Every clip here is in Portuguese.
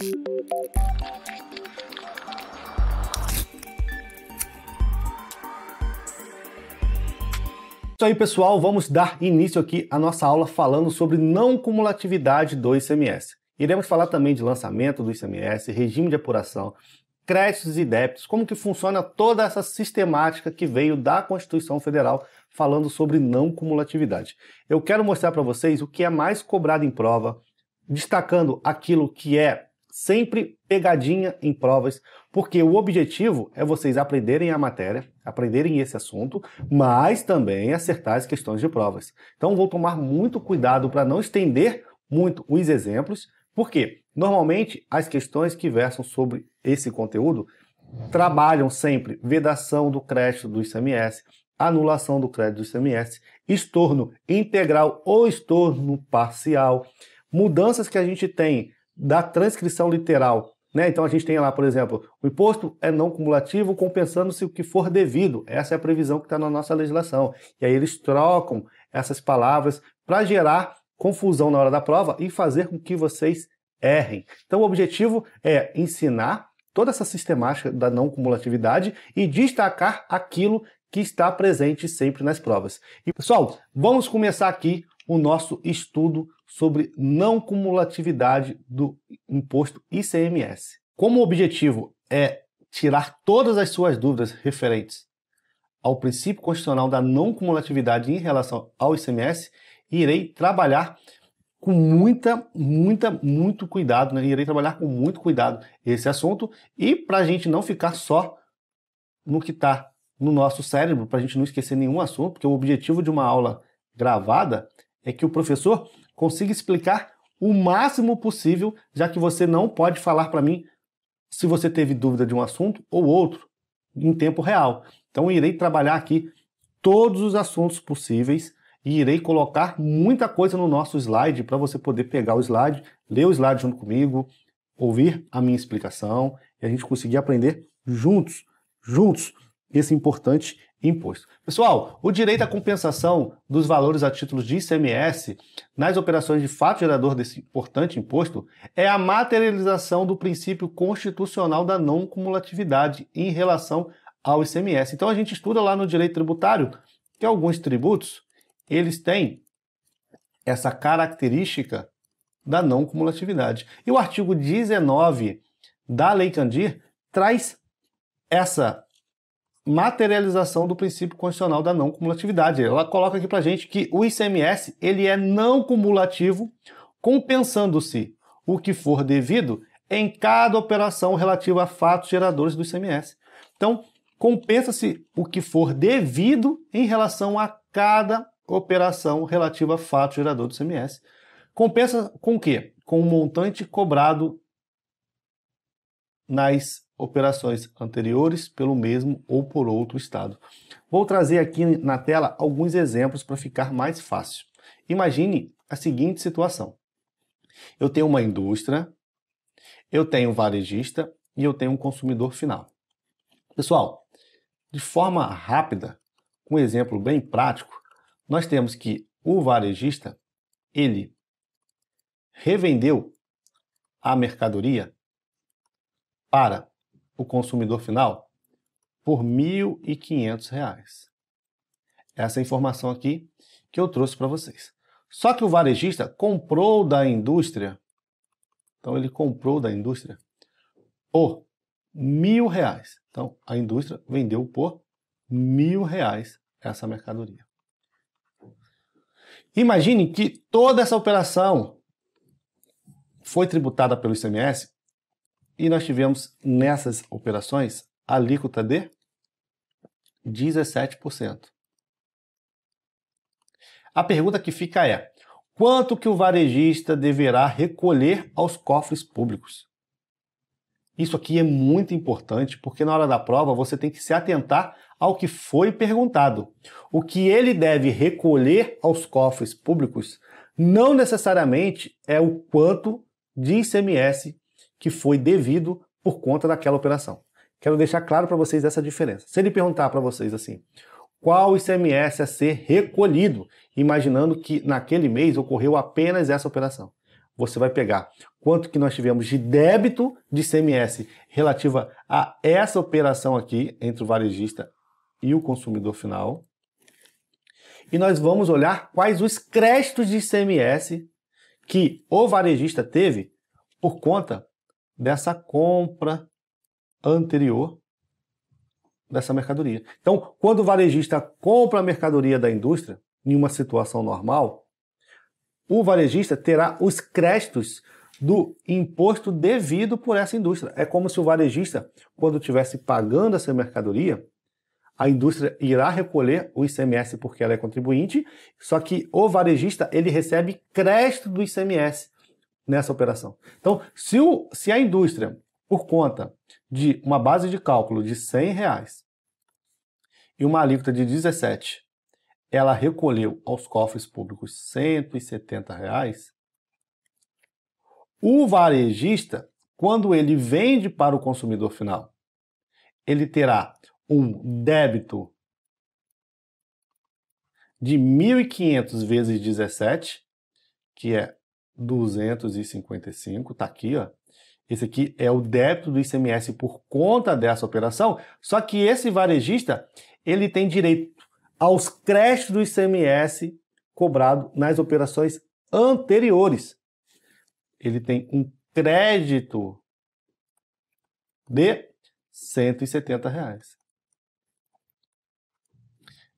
Isso aí, pessoal, vamos dar início aqui à nossa aula falando sobre não cumulatividade do ICMS. Iremos falar também de lançamento do ICMS, regime de apuração, créditos e débitos, como que funciona toda essa sistemática que veio da Constituição Federal falando sobre não cumulatividade. Eu quero mostrar para vocês o que é mais cobrado em prova, destacando aquilo que é sempre pegadinha em provas, porque o objetivo é vocês aprenderem a matéria, aprenderem esse assunto, mas também acertar as questões de provas. Então vou tomar muito cuidado para não estender muito os exemplos, porque normalmente as questões que versam sobre esse conteúdo trabalham sempre vedação do crédito do ICMS, anulação do crédito do ICMS, estorno integral ou estorno parcial, mudanças que a gente tem da transcrição literal. Né? Então a gente tem lá, por exemplo, o imposto é não cumulativo compensando-se o que for devido. Essa é a previsão que está na nossa legislação. E aí eles trocam essas palavras para gerar confusão na hora da prova e fazer com que vocês errem. Então o objetivo é ensinar toda essa sistemática da não cumulatividade e destacar aquilo que está presente sempre nas provas. E pessoal, vamos começar aqui o nosso estudo sobre não cumulatividade do imposto ICMS. Como o objetivo é tirar todas as suas dúvidas referentes ao princípio constitucional da não cumulatividade em relação ao ICMS, irei trabalhar com muita, muita, muito cuidado, né? irei trabalhar com muito cuidado esse assunto e para a gente não ficar só no que está no nosso cérebro, para a gente não esquecer nenhum assunto, porque o objetivo de uma aula gravada é que o professor consiga explicar o máximo possível, já que você não pode falar para mim se você teve dúvida de um assunto ou outro em tempo real. Então irei trabalhar aqui todos os assuntos possíveis e irei colocar muita coisa no nosso slide para você poder pegar o slide, ler o slide junto comigo, ouvir a minha explicação e a gente conseguir aprender juntos, juntos esse importante imposto. Pessoal, o direito à compensação dos valores a títulos de ICMS nas operações de fato gerador desse importante imposto é a materialização do princípio constitucional da não cumulatividade em relação ao ICMS. Então a gente estuda lá no direito tributário que alguns tributos eles têm essa característica da não cumulatividade. E o artigo 19 da Lei Candir traz essa materialização do princípio constitucional da não cumulatividade. Ela coloca aqui para gente que o ICMS ele é não cumulativo, compensando-se o que for devido em cada operação relativa a fatos geradores do ICMS. Então, compensa-se o que for devido em relação a cada operação relativa a fato gerador do ICMS. Compensa com o quê? Com o montante cobrado nas operações anteriores pelo mesmo ou por outro estado. Vou trazer aqui na tela alguns exemplos para ficar mais fácil. Imagine a seguinte situação: eu tenho uma indústria, eu tenho um varejista e eu tenho um consumidor final. Pessoal, de forma rápida, um exemplo bem prático, nós temos que o varejista ele revendeu a mercadoria para o consumidor final por R$ 1.500. Essa é informação aqui que eu trouxe para vocês. Só que o varejista comprou da indústria, então ele comprou da indústria por mil reais. Então a indústria vendeu por mil reais essa mercadoria. Imagine que toda essa operação foi tributada pelo ICMS e nós tivemos nessas operações alíquota de 17%. A pergunta que fica é: quanto que o varejista deverá recolher aos cofres públicos? Isso aqui é muito importante porque na hora da prova você tem que se atentar ao que foi perguntado. O que ele deve recolher aos cofres públicos não necessariamente é o quanto de ICMS que foi devido por conta daquela operação. Quero deixar claro para vocês essa diferença. Se ele perguntar para vocês assim, qual ICMS a é ser recolhido, imaginando que naquele mês ocorreu apenas essa operação. Você vai pegar quanto que nós tivemos de débito de ICMS relativa a essa operação aqui entre o varejista e o consumidor final. E nós vamos olhar quais os créditos de ICMS que o varejista teve por conta dessa compra anterior dessa mercadoria. Então, quando o varejista compra a mercadoria da indústria, em uma situação normal, o varejista terá os créditos do imposto devido por essa indústria. É como se o varejista, quando estivesse pagando essa mercadoria, a indústria irá recolher o ICMS porque ela é contribuinte, só que o varejista ele recebe crédito do ICMS nessa operação. Então, se, o, se a indústria, por conta de uma base de cálculo de 100 reais e uma alíquota de 17, ela recolheu aos cofres públicos 170 reais, o varejista, quando ele vende para o consumidor final, ele terá um débito de 1.500 vezes 17, que é 255, tá aqui, ó. Esse aqui é o débito do ICMS por conta dessa operação, só que esse varejista, ele tem direito aos créditos do ICMS cobrado nas operações anteriores. Ele tem um crédito de 170 reais.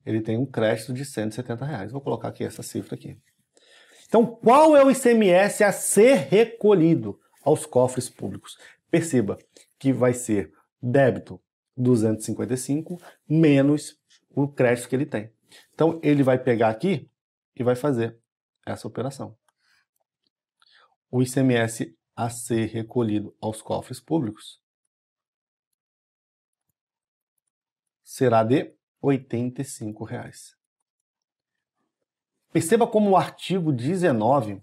Ele tem um crédito de 170 reais. Vou colocar aqui essa cifra aqui. Então, qual é o ICMS a ser recolhido aos cofres públicos? Perceba que vai ser débito 255 menos o crédito que ele tem. Então, ele vai pegar aqui e vai fazer essa operação. O ICMS a ser recolhido aos cofres públicos será de R$ 85. Reais. Perceba como o artigo 19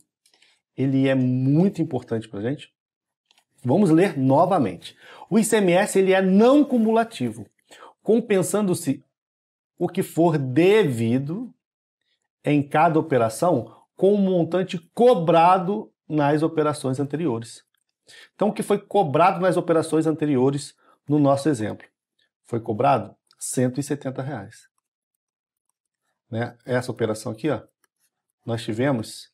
ele é muito importante para a gente. Vamos ler novamente. O ICMS ele é não cumulativo, compensando-se o que for devido em cada operação com o montante cobrado nas operações anteriores. Então, o que foi cobrado nas operações anteriores, no nosso exemplo, foi cobrado R$ 170. Reais. Né? Essa operação aqui, ó, nós tivemos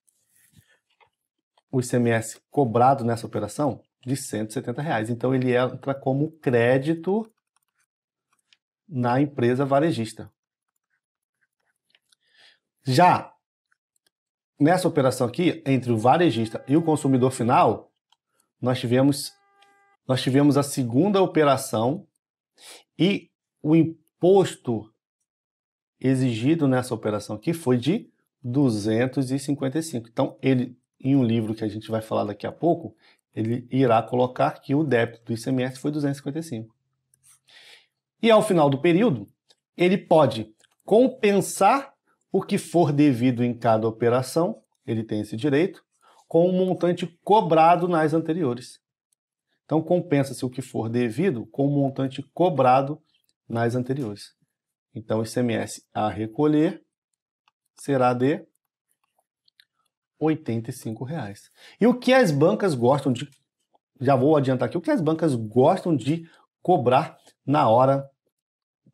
o ICMS cobrado nessa operação de 170 reais. Então ele entra como crédito na empresa varejista. Já nessa operação aqui, entre o varejista e o consumidor final, nós tivemos, nós tivemos a segunda operação e o imposto exigido nessa operação aqui foi de 255. Então, ele, em um livro que a gente vai falar daqui a pouco, ele irá colocar que o débito do ICMS foi 255. E ao final do período, ele pode compensar o que for devido em cada operação, ele tem esse direito, com o montante cobrado nas anteriores. Então, compensa-se o que for devido com o montante cobrado nas anteriores. Então, ICMS a recolher será de R$ 85,00. E o que as bancas gostam de já vou adiantar aqui o que as bancas gostam de cobrar na hora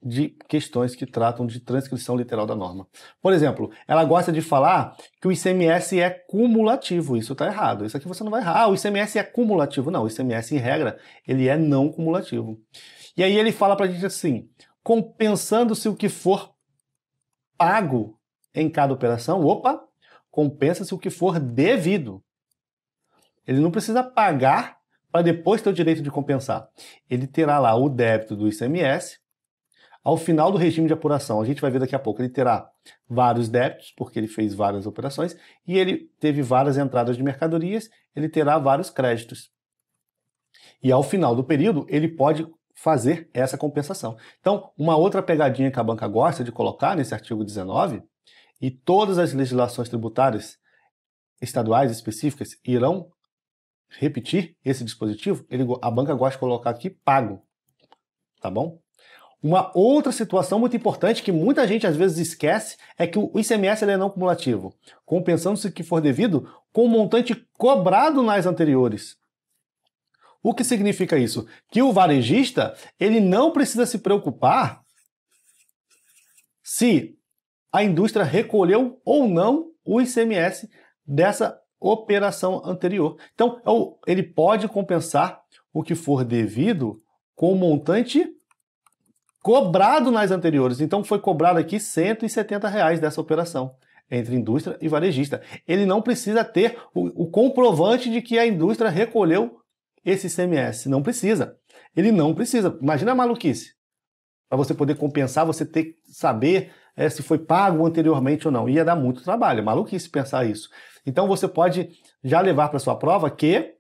de questões que tratam de transcrição literal da norma. Por exemplo, ela gosta de falar que o ICMS é cumulativo. Isso está errado. Isso aqui você não vai errar. Ah, o ICMS é cumulativo. Não, o ICMS, em regra, ele é não cumulativo. E aí ele fala para a gente assim, compensando-se o que for pago em cada operação, opa, compensa-se o que for devido. Ele não precisa pagar para depois ter o direito de compensar. Ele terá lá o débito do ICMS. Ao final do regime de apuração, a gente vai ver daqui a pouco, ele terá vários débitos, porque ele fez várias operações, e ele teve várias entradas de mercadorias, ele terá vários créditos. E ao final do período, ele pode fazer essa compensação. Então, uma outra pegadinha que a banca gosta de colocar nesse artigo 19 e todas as legislações tributárias estaduais específicas irão repetir esse dispositivo. Ele, a banca gosta de colocar aqui pago, tá bom? Uma outra situação muito importante que muita gente às vezes esquece é que o ICMS é não cumulativo, compensando-se que for devido com o montante cobrado nas anteriores. O que significa isso? Que o varejista ele não precisa se preocupar se a indústria recolheu ou não o ICMS dessa operação anterior. Então, é ele pode compensar o que for devido com o montante cobrado nas anteriores. Então, foi cobrado aqui R$ 170 reais dessa operação entre indústria e varejista. Ele não precisa ter o, o comprovante de que a indústria recolheu esse ICMS. Não precisa. Ele não precisa. Imagina a maluquice. Para você poder compensar, você ter que saber é, se foi pago anteriormente ou não. Ia dar muito trabalho, é maluquice pensar isso. Então você pode já levar para sua prova que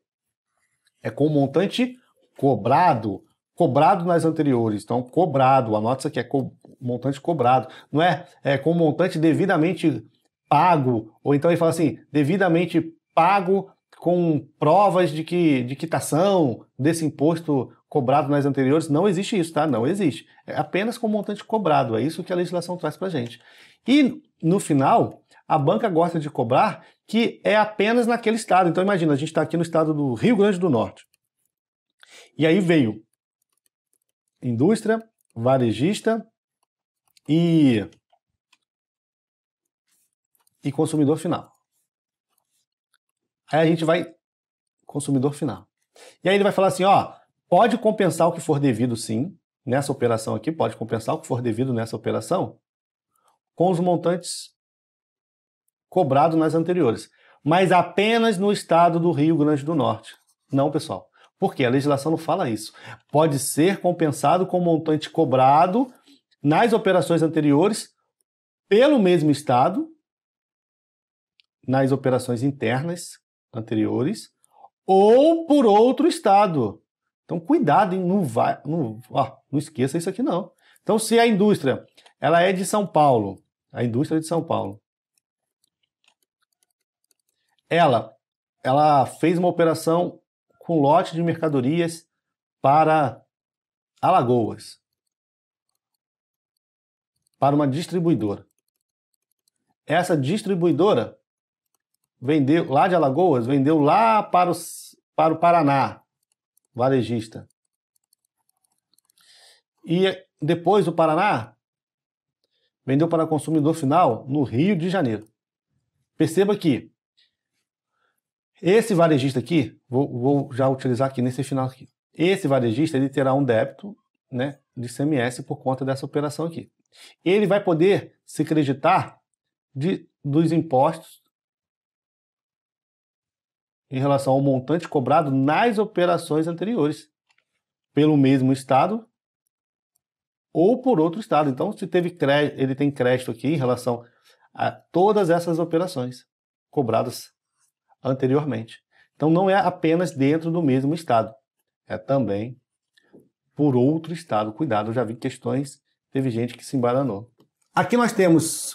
é com o montante cobrado, cobrado nas anteriores. Então, cobrado, anota isso aqui, é co montante cobrado. Não é, é com o montante devidamente pago, ou então ele fala assim, devidamente pago com provas de que de quitação desse imposto cobrado nas anteriores, não existe isso, tá? Não existe. É apenas com o montante cobrado, é isso que a legislação traz para gente. E, no final, a banca gosta de cobrar que é apenas naquele estado. Então, imagina, a gente está aqui no estado do Rio Grande do Norte. E aí veio indústria, varejista e, e consumidor final. Aí a gente vai consumidor final. E aí ele vai falar assim, ó, Pode compensar o que for devido, sim, nessa operação aqui, pode compensar o que for devido nessa operação, com os montantes cobrados nas anteriores, mas apenas no estado do Rio Grande do Norte. Não, pessoal. Porque a legislação não fala isso. Pode ser compensado com o montante cobrado nas operações anteriores pelo mesmo Estado, nas operações internas anteriores, ou por outro Estado. Então, cuidado, não, vai, não, ó, não esqueça isso aqui não. Então, se a indústria ela é de São Paulo, a indústria é de São Paulo, ela, ela fez uma operação com lote de mercadorias para Alagoas, para uma distribuidora. Essa distribuidora vendeu lá de Alagoas, vendeu lá para o, para o Paraná, varejista. E eh, depois o Paraná, vendeu para o consumidor final no Rio de Janeiro. Perceba que esse varejista aqui, vou, vou já utilizar aqui nesse final aqui. Esse varejista ele terá um débito né, de CMS por conta dessa operação aqui. Ele vai poder se creditar de, dos impostos em relação ao montante cobrado nas operações anteriores, pelo mesmo estado ou por outro estado. Então, se teve crédito, ele tem crédito aqui em relação a todas essas operações cobradas anteriormente. Então, não é apenas dentro do mesmo estado, é também por outro estado. Cuidado, eu já vi questões, teve gente que se embaranou. Aqui nós temos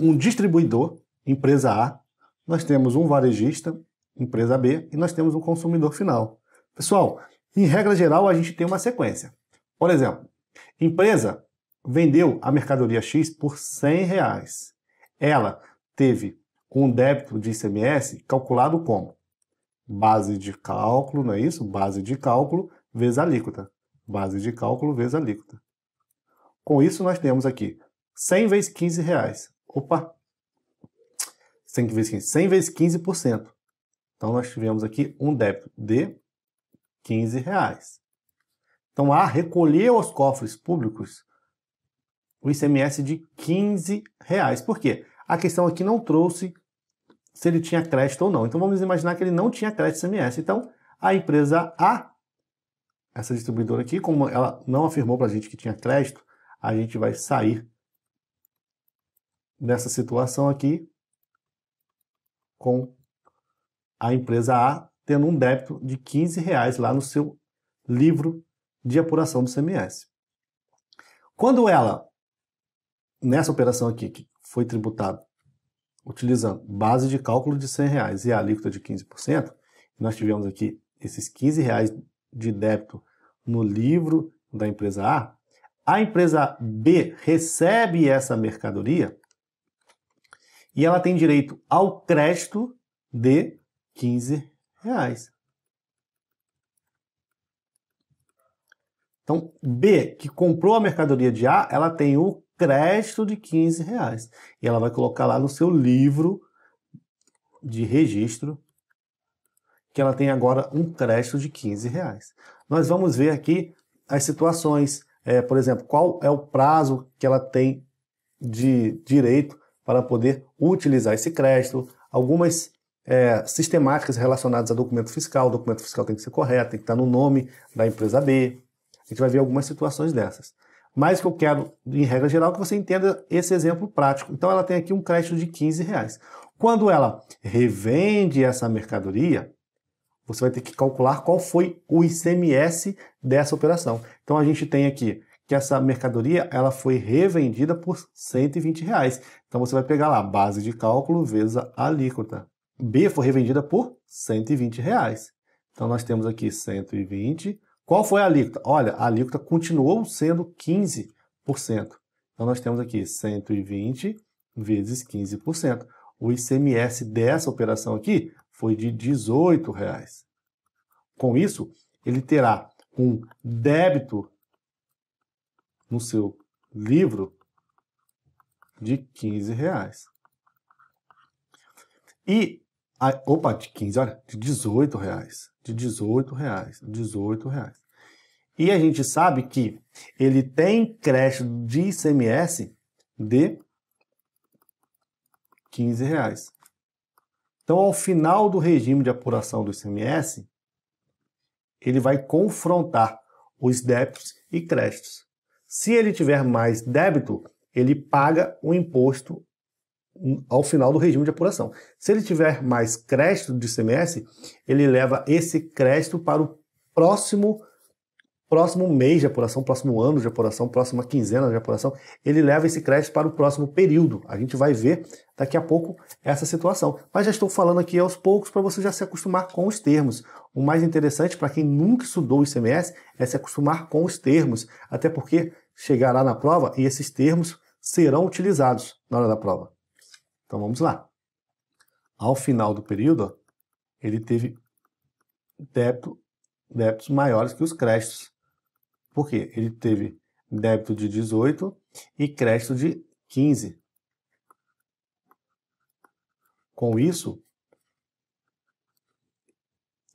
um distribuidor, empresa A, nós temos um varejista, empresa B, e nós temos um consumidor final. Pessoal, em regra geral, a gente tem uma sequência. Por exemplo, empresa vendeu a mercadoria X por 100 reais. Ela teve um débito de ICMS calculado como base de cálculo, não é isso? Base de cálculo vezes alíquota. Base de cálculo vezes alíquota. Com isso, nós temos aqui 100 vezes 15 reais. Opa! 100 vezes 15, 100 vezes 15%. Então, nós tivemos aqui um débito de 15 reais. Então, a recolheu aos cofres públicos o ICMS de 15 reais. Por quê? A questão aqui é não trouxe se ele tinha crédito ou não. Então, vamos imaginar que ele não tinha crédito ICMS. Então, a empresa A, essa distribuidora aqui, como ela não afirmou para a gente que tinha crédito, a gente vai sair dessa situação aqui com a empresa A tendo um débito de 15 reais lá no seu livro de apuração do CMS. Quando ela, nessa operação aqui, que foi tributada utilizando base de cálculo de 100 reais e a alíquota de 15%, nós tivemos aqui esses 15 reais de débito no livro da empresa A, a empresa B recebe essa mercadoria e ela tem direito ao crédito de 15 reais. Então, B, que comprou a mercadoria de A, ela tem o crédito de 15 reais. E ela vai colocar lá no seu livro de registro que ela tem agora um crédito de 15 reais. Nós vamos ver aqui as situações. É, por exemplo, qual é o prazo que ela tem de direito para poder utilizar esse crédito. Algumas é, sistemáticas relacionadas a documento fiscal. O documento fiscal tem que ser correto, tem que estar no nome da empresa B. A gente vai ver algumas situações dessas. Mas o que eu quero, em regra geral, que você entenda esse exemplo prático. Então ela tem aqui um crédito de 15 reais. Quando ela revende essa mercadoria, você vai ter que calcular qual foi o ICMS dessa operação. Então a gente tem aqui que essa mercadoria ela foi revendida por 120 reais. Então você vai pegar lá base de cálculo vezes a alíquota. B foi revendida por 120 reais. Então nós temos aqui 120. Qual foi a alíquota? Olha, a alíquota continuou sendo 15%. Então nós temos aqui 120 vezes 15%. O ICMS dessa operação aqui foi de 18 reais. Com isso, ele terá um débito no seu livro de 15 reais. E Aí, opa, de 15, olha, de 18 reais. De 18 reais, 18 reais. E a gente sabe que ele tem crédito de ICMS de 15 reais. Então, ao final do regime de apuração do ICMS, ele vai confrontar os débitos e créditos. Se ele tiver mais débito, ele paga o imposto ao final do regime de apuração. Se ele tiver mais crédito de ICMS, ele leva esse crédito para o próximo próximo mês de apuração, próximo ano de apuração, próxima quinzena de apuração, ele leva esse crédito para o próximo período. A gente vai ver daqui a pouco essa situação. Mas já estou falando aqui aos poucos para você já se acostumar com os termos. O mais interessante para quem nunca estudou o ICMS é se acostumar com os termos, até porque chegará na prova e esses termos serão utilizados na hora da prova. Então vamos lá. Ao final do período, ele teve débito, débitos maiores que os créditos. Por quê? Ele teve débito de 18 e crédito de 15. Com isso,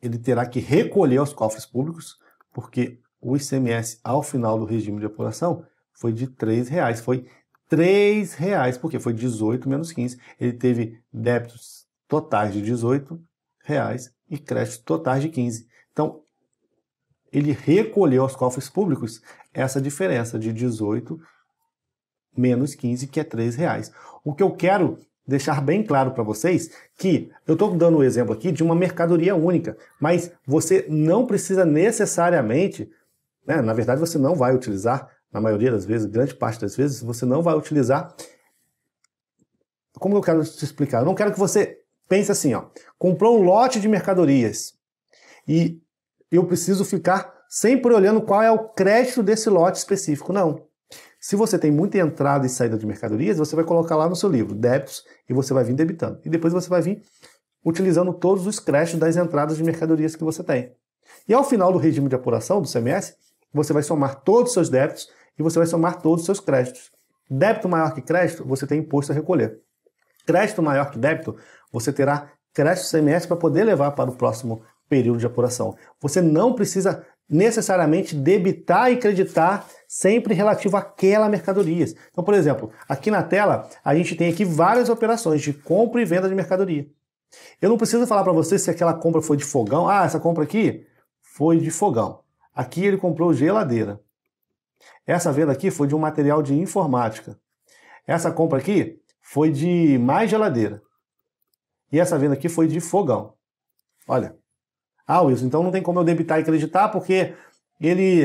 ele terá que recolher aos cofres públicos, porque o ICMS ao final do regime de apuração foi de R$ reais, foi 3 reais, porque foi 18 menos 15. Ele teve débitos totais de 18 reais e créditos totais de 15. Então, ele recolheu aos cofres públicos essa diferença de 18 menos 15, que é 3 reais. O que eu quero deixar bem claro para vocês que eu estou dando o um exemplo aqui de uma mercadoria única, mas você não precisa necessariamente, né, na verdade você não vai utilizar na maioria das vezes, grande parte das vezes, você não vai utilizar. Como eu quero te explicar? Eu não quero que você pense assim, ó. Comprou um lote de mercadorias e eu preciso ficar sempre olhando qual é o crédito desse lote específico. Não. Se você tem muita entrada e saída de mercadorias, você vai colocar lá no seu livro débitos e você vai vir debitando. E depois você vai vir utilizando todos os créditos das entradas de mercadorias que você tem. E ao final do regime de apuração do CMS, você vai somar todos os seus débitos e você vai somar todos os seus créditos. Débito maior que crédito, você tem imposto a recolher. Crédito maior que débito, você terá crédito CMS para poder levar para o próximo período de apuração. Você não precisa necessariamente debitar e creditar sempre relativo àquela mercadoria. Então, por exemplo, aqui na tela a gente tem aqui várias operações de compra e venda de mercadoria. Eu não preciso falar para você se aquela compra foi de fogão. Ah, essa compra aqui foi de fogão. Aqui ele comprou geladeira. Essa venda aqui foi de um material de informática. Essa compra aqui foi de mais geladeira. E essa venda aqui foi de fogão. Olha. Ah, Wilson, então não tem como eu debitar e acreditar porque ele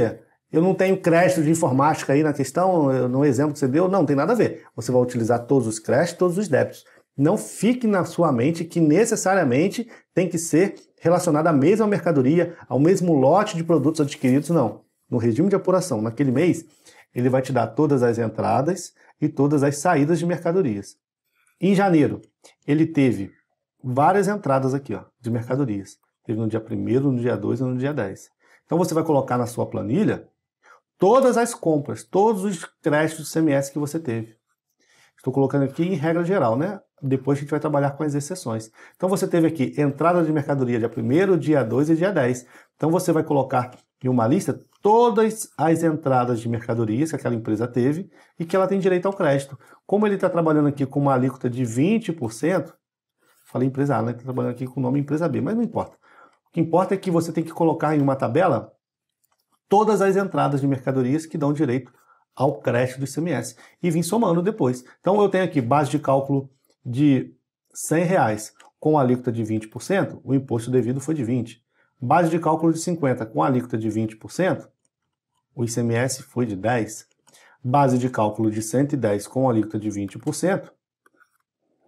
eu não tenho crédito de informática aí na questão, no exemplo que você deu, não, não tem nada a ver. Você vai utilizar todos os créditos, todos os débitos. Não fique na sua mente que necessariamente tem que ser relacionado à mesma mercadoria, ao mesmo lote de produtos adquiridos, não no regime de apuração naquele mês, ele vai te dar todas as entradas e todas as saídas de mercadorias. Em janeiro, ele teve várias entradas aqui ó, de mercadorias. Teve no dia 1, no dia 2 e no dia 10. Então você vai colocar na sua planilha todas as compras, todos os créditos do CMS que você teve. Estou colocando aqui em regra geral, né? Depois a gente vai trabalhar com as exceções. Então você teve aqui entrada de mercadoria dia 1, dia 2 e dia 10. Então você vai colocar em uma lista todas as entradas de mercadorias que aquela empresa teve e que ela tem direito ao crédito. Como ele está trabalhando aqui com uma alíquota de 20%, falei empresa A, né? Está trabalhando aqui com o nome empresa B, mas não importa. O que importa é que você tem que colocar em uma tabela todas as entradas de mercadorias que dão direito ao crédito do ICMS e vim somando depois. Então eu tenho aqui base de cálculo de 100 reais com alíquota de 20%, o imposto devido foi de 20. Base de cálculo de 50 com alíquota de 20%, o ICMS foi de 10. Base de cálculo de 110 com alíquota de 20%,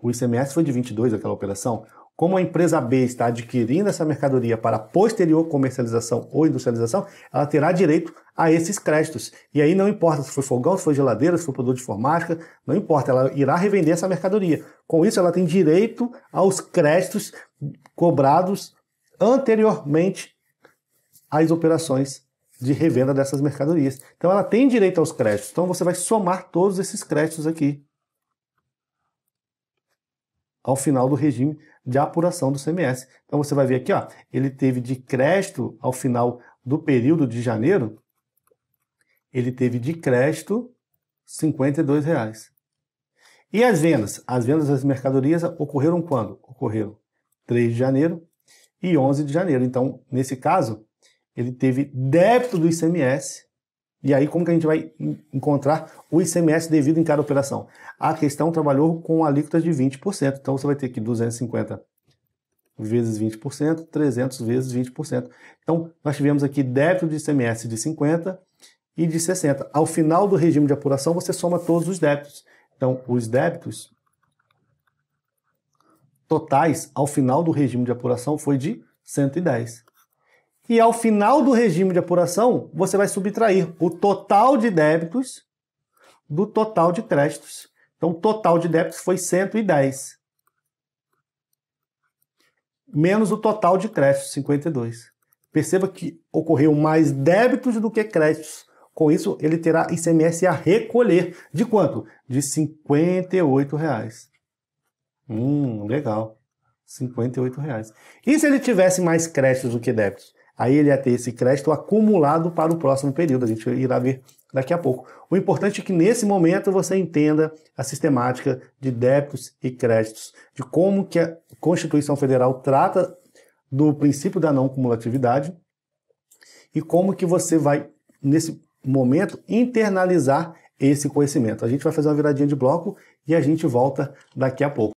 o ICMS foi de 22 aquela operação. Como a empresa B está adquirindo essa mercadoria para posterior comercialização ou industrialização, ela terá direito a esses créditos. E aí não importa se foi fogão, se foi geladeira, se foi produto de informática, não importa, ela irá revender essa mercadoria. Com isso, ela tem direito aos créditos cobrados anteriormente às operações de revenda dessas mercadorias. Então ela tem direito aos créditos. Então você vai somar todos esses créditos aqui ao final do regime de apuração do CMS. Então você vai ver aqui, ó, ele teve de crédito ao final do período de janeiro, ele teve de crédito R$ reais. E as vendas? As vendas das mercadorias ocorreram quando? Ocorreram 3 de janeiro e 11 de janeiro. Então, nesse caso, ele teve débito do ICMS. E aí, como que a gente vai encontrar o ICMS devido em cada operação? A questão trabalhou com alíquotas de 20%. Então, você vai ter aqui 250 vezes 20%, 300 vezes 20%. Então, nós tivemos aqui débito de ICMS de 50 e de 60. Ao final do regime de apuração, você soma todos os débitos. Então, os débitos totais ao final do regime de apuração foi de 110. E ao final do regime de apuração, você vai subtrair o total de débitos do total de créditos. Então, o total de débitos foi 110. Menos o total de créditos, 52. Perceba que ocorreu mais débitos do que créditos. Com isso, ele terá ICMS a recolher. De quanto? De R$ 58. Reais. Hum, legal. 58 reais. E se ele tivesse mais créditos do que débitos? Aí ele ia ter esse crédito acumulado para o próximo período. A gente irá ver daqui a pouco. O importante é que nesse momento você entenda a sistemática de débitos e créditos, de como que a Constituição Federal trata do princípio da não cumulatividade e como que você vai nesse momento internalizar esse conhecimento. A gente vai fazer uma viradinha de bloco e a gente volta daqui a pouco.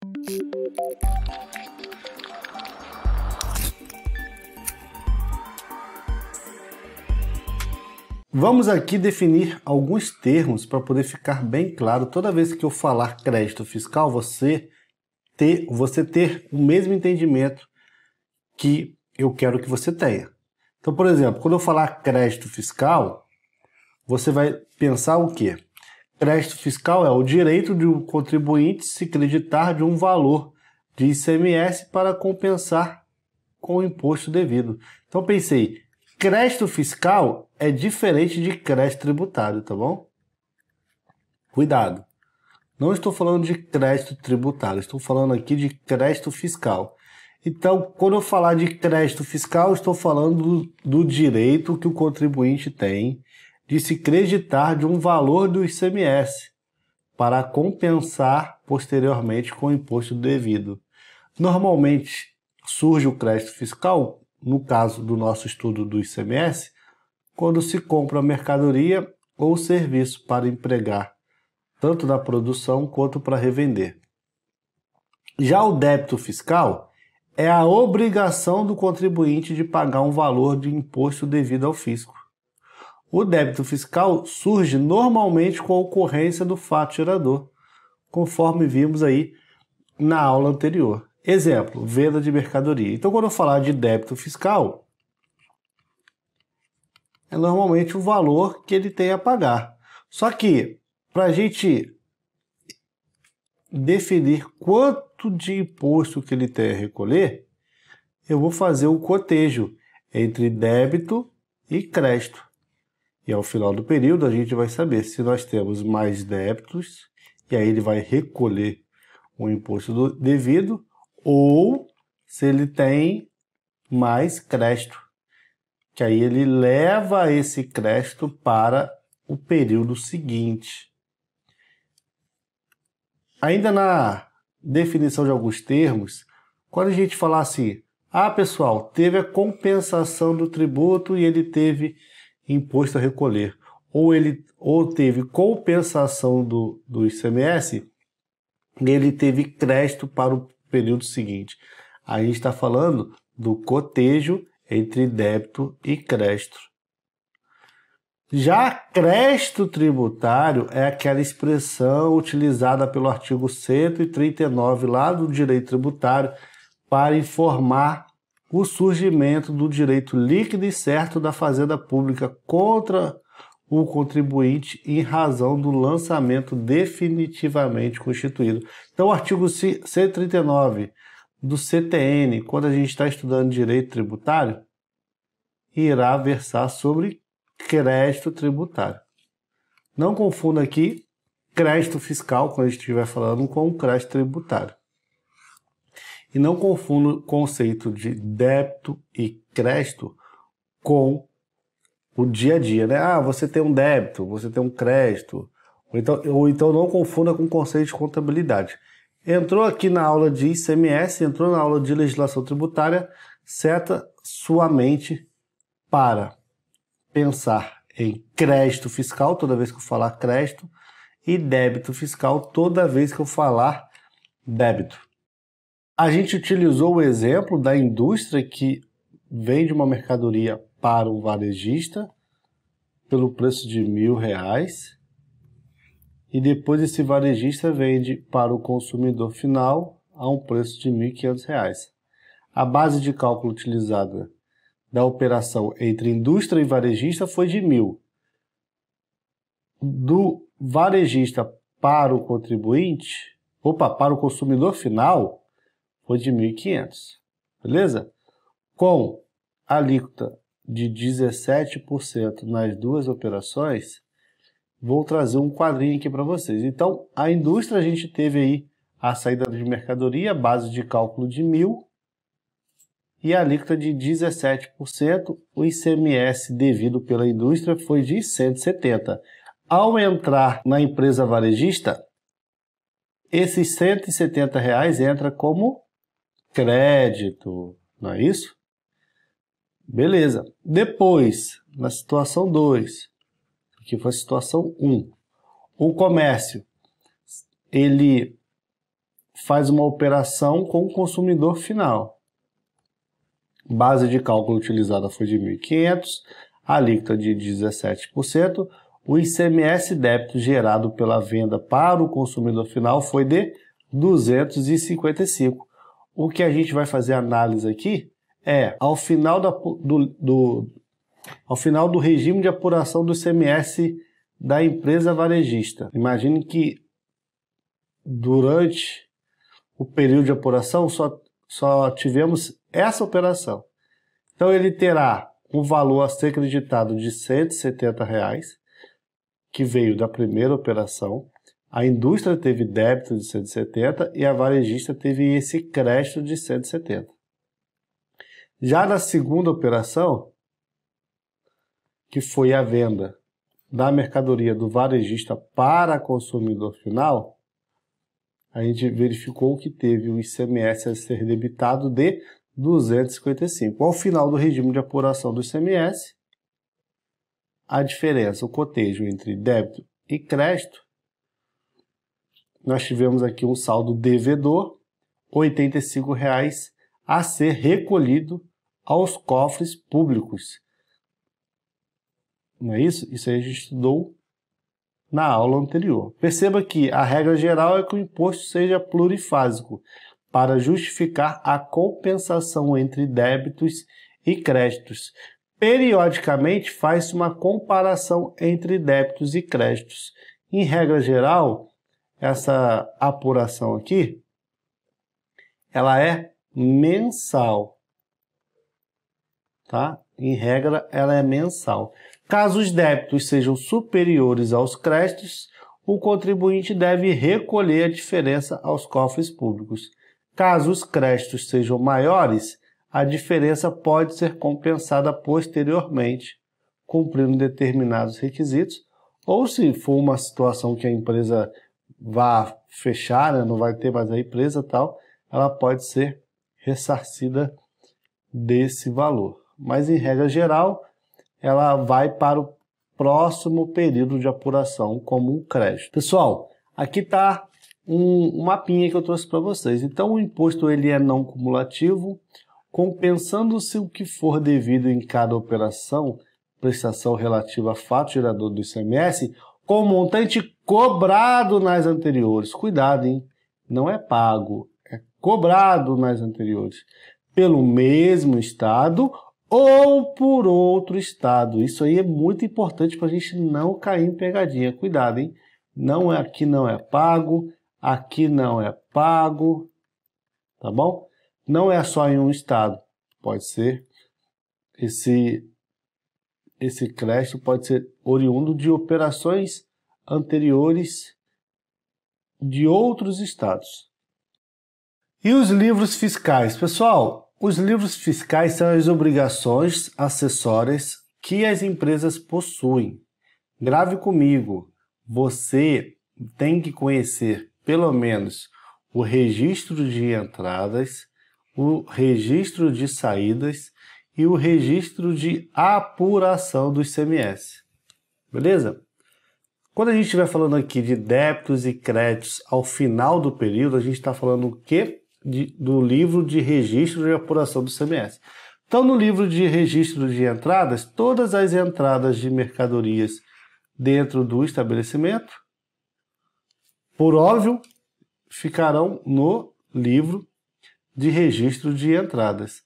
Vamos aqui definir alguns termos para poder ficar bem claro. Toda vez que eu falar crédito fiscal, você ter, você ter o mesmo entendimento que eu quero que você tenha. Então, por exemplo, quando eu falar crédito fiscal, você vai pensar o quê? Crédito fiscal é o direito de um contribuinte se creditar de um valor de ICMS para compensar com o imposto devido. Então pensei, crédito fiscal é diferente de crédito tributário, tá bom? Cuidado. Não estou falando de crédito tributário, estou falando aqui de crédito fiscal. Então, quando eu falar de crédito fiscal, estou falando do, do direito que o contribuinte tem de se creditar de um valor do ICMS para compensar posteriormente com o imposto devido. Normalmente surge o crédito fiscal, no caso do nosso estudo do ICMS, quando se compra mercadoria ou serviço para empregar, tanto na produção quanto para revender. Já o débito fiscal é a obrigação do contribuinte de pagar um valor de imposto devido ao fisco. O débito fiscal surge normalmente com a ocorrência do fato gerador, conforme vimos aí na aula anterior. Exemplo, venda de mercadoria. Então, quando eu falar de débito fiscal, é normalmente o valor que ele tem a pagar. Só que, para a gente definir quanto de imposto que ele tem a recolher, eu vou fazer o um cotejo entre débito e crédito. E ao final do período, a gente vai saber se nós temos mais débitos, e aí ele vai recolher o imposto devido, ou se ele tem mais crédito, que aí ele leva esse crédito para o período seguinte. Ainda na definição de alguns termos, quando a gente falar assim, ah pessoal, teve a compensação do tributo e ele teve imposto a recolher. Ou ele ou teve compensação do, do ICMS, ele teve crédito para o período seguinte. A gente está falando do cotejo entre débito e crédito. Já crédito tributário é aquela expressão utilizada pelo artigo 139 lá do direito tributário para informar o surgimento do direito líquido e certo da fazenda pública contra o contribuinte em razão do lançamento definitivamente constituído. Então, o artigo 139 do CTN, quando a gente está estudando direito tributário, irá versar sobre crédito tributário. Não confunda aqui crédito fiscal, quando a gente estiver falando, com crédito tributário. E não confunda o conceito de débito e crédito com o dia a dia, né? Ah, você tem um débito, você tem um crédito. Ou então, ou então não confunda com o conceito de contabilidade. Entrou aqui na aula de ICMS, entrou na aula de legislação tributária, seta sua mente para pensar em crédito fiscal toda vez que eu falar crédito e débito fiscal toda vez que eu falar débito. A gente utilizou o exemplo da indústria que vende uma mercadoria para o varejista pelo preço de mil reais e depois esse varejista vende para o consumidor final a um preço de mil quinhentos reais. A base de cálculo utilizada da operação entre indústria e varejista foi de mil. Do varejista para o contribuinte, opa, para o consumidor final, foi de 1.500, beleza? Com alíquota de 17% nas duas operações, vou trazer um quadrinho aqui para vocês. Então, a indústria a gente teve aí a saída de mercadoria, base de cálculo de 1.000 e a alíquota de 17%, o ICMS devido pela indústria foi de 170. Ao entrar na empresa varejista, esses 170 reais entra como crédito, não é isso? Beleza. Depois, na situação 2, que foi a situação 1, um, o comércio, ele faz uma operação com o consumidor final. Base de cálculo utilizada foi de 1.500, alíquota de 17%, o ICMS débito gerado pela venda para o consumidor final foi de 255 o que a gente vai fazer análise aqui é, ao final, da, do, do, ao final do regime de apuração do ICMS da empresa varejista. Imagine que durante o período de apuração só, só tivemos essa operação. Então ele terá um valor a ser acreditado de R$ 170,00, reais, que veio da primeira operação, a indústria teve débito de 170 e a varejista teve esse crédito de 170. Já na segunda operação, que foi a venda da mercadoria do varejista para consumidor final, a gente verificou que teve o ICMS a ser debitado de 255. Ao final do regime de apuração do ICMS, a diferença, o cotejo entre débito e crédito, nós tivemos aqui um saldo devedor, R$ 85,00 a ser recolhido aos cofres públicos. Não é isso? Isso aí a gente estudou na aula anterior. Perceba que a regra geral é que o imposto seja plurifásico para justificar a compensação entre débitos e créditos. Periodicamente faz-se uma comparação entre débitos e créditos. Em regra geral, essa apuração aqui, ela é mensal. Tá? Em regra, ela é mensal. Caso os débitos sejam superiores aos créditos, o contribuinte deve recolher a diferença aos cofres públicos. Caso os créditos sejam maiores, a diferença pode ser compensada posteriormente, cumprindo determinados requisitos, ou se for uma situação que a empresa vá fechar, né, não vai ter mais a empresa tal, ela pode ser ressarcida desse valor. Mas em regra geral, ela vai para o próximo período de apuração como um crédito. Pessoal, aqui está um, um mapinha que eu trouxe para vocês. Então o imposto ele é não cumulativo, compensando-se o que for devido em cada operação, prestação relativa a fato gerador do ICMS, com o montante cobrado nas anteriores. Cuidado, hein? Não é pago, é cobrado nas anteriores. Pelo mesmo Estado ou por outro Estado. Isso aí é muito importante para a gente não cair em pegadinha. Cuidado, hein? Não é aqui, não é pago. Aqui não é pago. Tá bom? Não é só em um Estado. Pode ser esse esse crédito pode ser oriundo de operações anteriores de outros estados. E os livros fiscais? Pessoal, os livros fiscais são as obrigações acessórias que as empresas possuem. Grave comigo, você tem que conhecer pelo menos o registro de entradas, o registro de saídas e o registro de apuração do ICMS. Beleza? Quando a gente estiver falando aqui de débitos e créditos ao final do período, a gente está falando o quê? De, do livro de registro de apuração do CMS. Então, no livro de registro de entradas, todas as entradas de mercadorias dentro do estabelecimento, por óbvio, ficarão no livro de registro de entradas.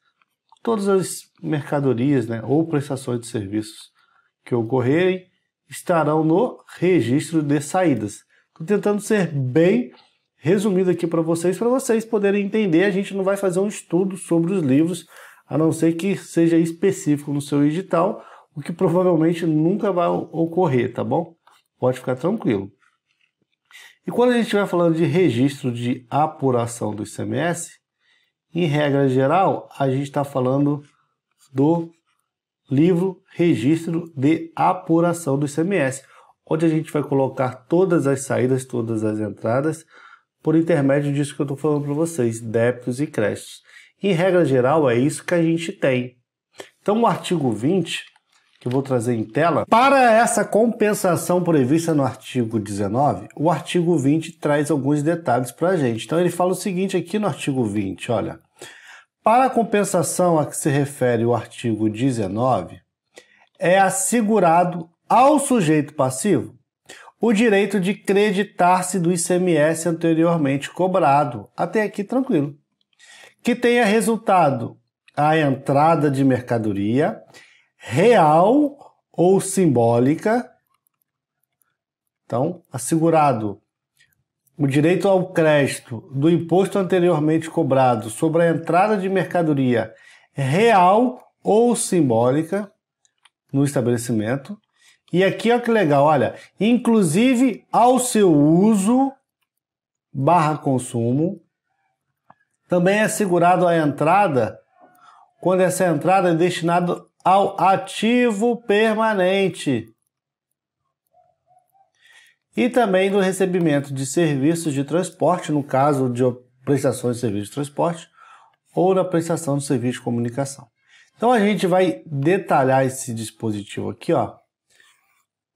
Todas as mercadorias né, ou prestações de serviços que ocorrerem estarão no registro de saídas. Estou tentando ser bem resumido aqui para vocês, para vocês poderem entender. A gente não vai fazer um estudo sobre os livros, a não ser que seja específico no seu edital, o que provavelmente nunca vai ocorrer, tá bom? Pode ficar tranquilo. E quando a gente estiver falando de registro de apuração do ICMS, em regra geral, a gente está falando do livro registro de apuração do ICMS, onde a gente vai colocar todas as saídas, todas as entradas, por intermédio disso que eu estou falando para vocês, débitos e créditos. Em regra geral, é isso que a gente tem. Então, o artigo 20, que eu vou trazer em tela, para essa compensação prevista no artigo 19, o artigo 20 traz alguns detalhes para a gente. Então, ele fala o seguinte aqui no artigo 20, olha. Para a compensação a que se refere o artigo 19, é assegurado ao sujeito passivo o direito de creditar-se do ICMS anteriormente cobrado, até aqui tranquilo, que tenha resultado a entrada de mercadoria real ou simbólica. Então, assegurado o direito ao crédito do imposto anteriormente cobrado sobre a entrada de mercadoria real ou simbólica no estabelecimento. E aqui, olha que legal, olha, inclusive ao seu uso barra consumo, também é assegurado a entrada quando essa entrada é destinada ao ativo permanente e também do recebimento de serviços de transporte, no caso de prestações de serviço de transporte, ou na prestação de serviço de comunicação. Então a gente vai detalhar esse dispositivo aqui, ó,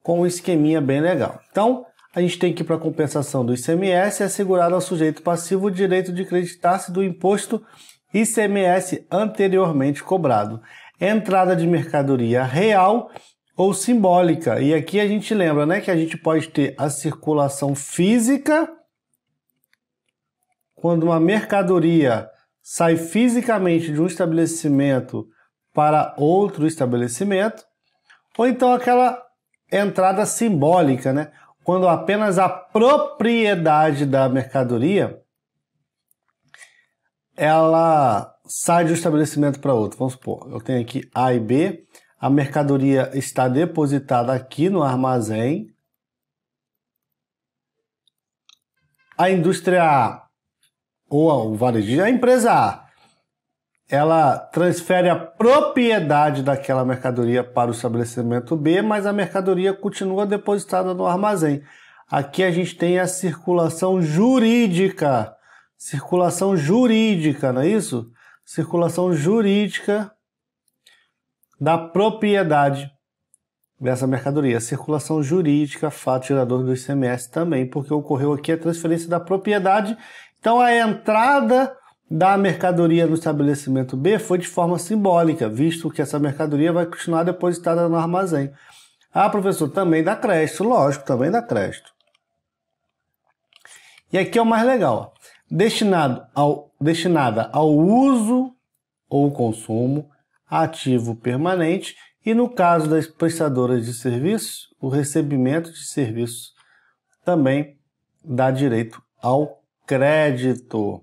com um esqueminha bem legal. Então, a gente tem que para compensação do ICMS é assegurado ao sujeito passivo o direito de creditar-se do imposto ICMS anteriormente cobrado. Entrada de mercadoria real ou simbólica. E aqui a gente lembra né, que a gente pode ter a circulação física, quando uma mercadoria sai fisicamente de um estabelecimento para outro estabelecimento, ou então aquela entrada simbólica, né? quando apenas a propriedade da mercadoria ela sai de um estabelecimento para outro. Vamos supor, eu tenho aqui A e B, a mercadoria está depositada aqui no armazém. A indústria A, ou o varejista, a empresa A, ela transfere a propriedade daquela mercadoria para o estabelecimento B, mas a mercadoria continua depositada no armazém. Aqui a gente tem a circulação jurídica. Circulação jurídica, não é isso? Circulação jurídica da propriedade dessa mercadoria. Circulação jurídica, fato gerador do ICMS também, porque ocorreu aqui a transferência da propriedade. Então a entrada da mercadoria no estabelecimento B foi de forma simbólica, visto que essa mercadoria vai continuar depositada no armazém. Ah, professor, também dá crédito, lógico, também dá crédito. E aqui é o mais legal. Destinado ao, destinada ao uso ou consumo ativo permanente e, no caso das prestadoras de serviço, o recebimento de serviço também dá direito ao crédito.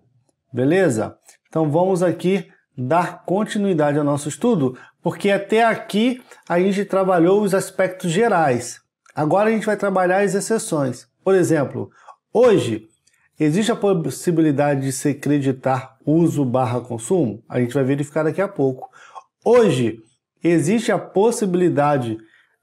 Beleza? Então vamos aqui dar continuidade ao nosso estudo, porque até aqui a gente trabalhou os aspectos gerais. Agora a gente vai trabalhar as exceções. Por exemplo, hoje existe a possibilidade de se creditar uso barra consumo? A gente vai verificar daqui a pouco. Hoje, existe a possibilidade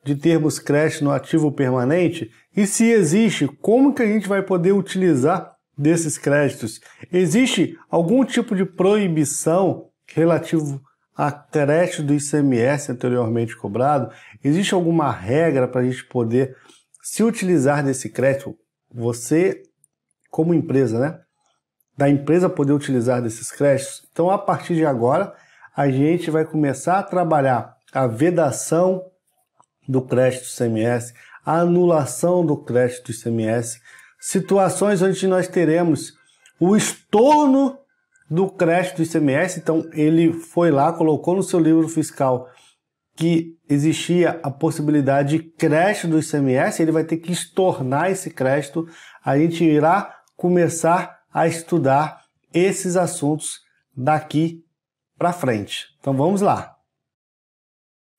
de termos crédito no ativo permanente? E se existe, como que a gente vai poder utilizar desses créditos? Existe algum tipo de proibição relativo a crédito do ICMS anteriormente cobrado? Existe alguma regra para a gente poder se utilizar desse crédito? Você, como empresa, né? Da empresa poder utilizar desses créditos? Então, a partir de agora, a gente vai começar a trabalhar a vedação do crédito ICMS, a anulação do crédito ICMS, situações onde nós teremos o estorno do crédito ICMS. Então, ele foi lá, colocou no seu livro fiscal que existia a possibilidade de crédito do ICMS, ele vai ter que estornar esse crédito. A gente irá começar a estudar esses assuntos daqui para frente. Então vamos lá.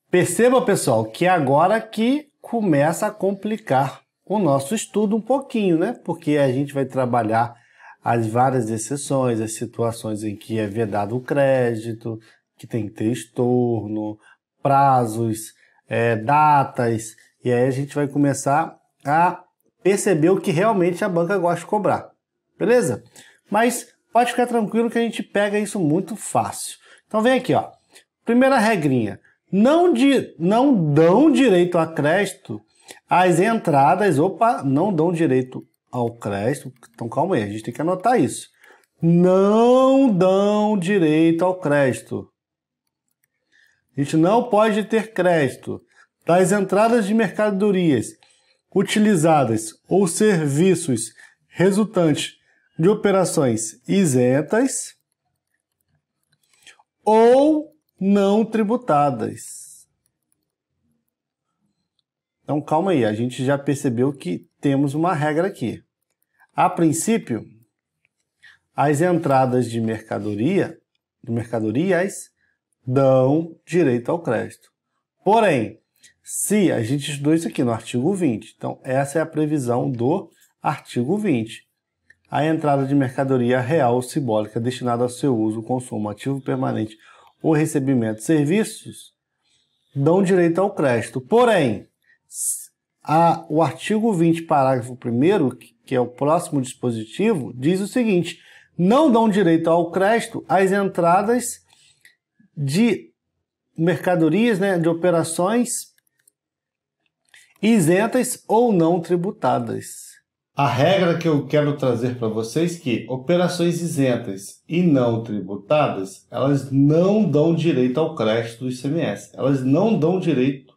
Perceba, pessoal, que é agora que começa a complicar o nosso estudo um pouquinho, né? Porque a gente vai trabalhar as várias exceções, as situações em que é vedado o crédito, que tem que ter estorno, prazos, é, datas, e aí a gente vai começar a perceber o que realmente a banca gosta de cobrar, beleza? Mas pode ficar tranquilo que a gente pega isso muito fácil. Então vem aqui, ó. Primeira regrinha. Não, di, não dão direito a crédito as entradas, opa, não dão direito ao crédito. Então calma aí, a gente tem que anotar isso. Não dão direito ao crédito. A gente não pode ter crédito das entradas de mercadorias utilizadas ou serviços resultantes de operações isentas ou não tributadas. Então calma aí, a gente já percebeu que temos uma regra aqui. A princípio, as entradas de mercadoria, de mercadorias, dão direito ao crédito. Porém, se a gente estudou isso aqui no artigo 20, então essa é a previsão do artigo 20 a entrada de mercadoria real ou simbólica destinada ao seu uso, consumo, ativo permanente ou recebimento de serviços, dão direito ao crédito. Porém, a, o artigo 20, parágrafo 1, que é o próximo dispositivo, diz o seguinte: não dão direito ao crédito as entradas de mercadorias, né, de operações isentas ou não tributadas. A regra que eu quero trazer para vocês é que operações isentas e não tributadas, elas não dão direito ao crédito do ICMS. Elas não dão direito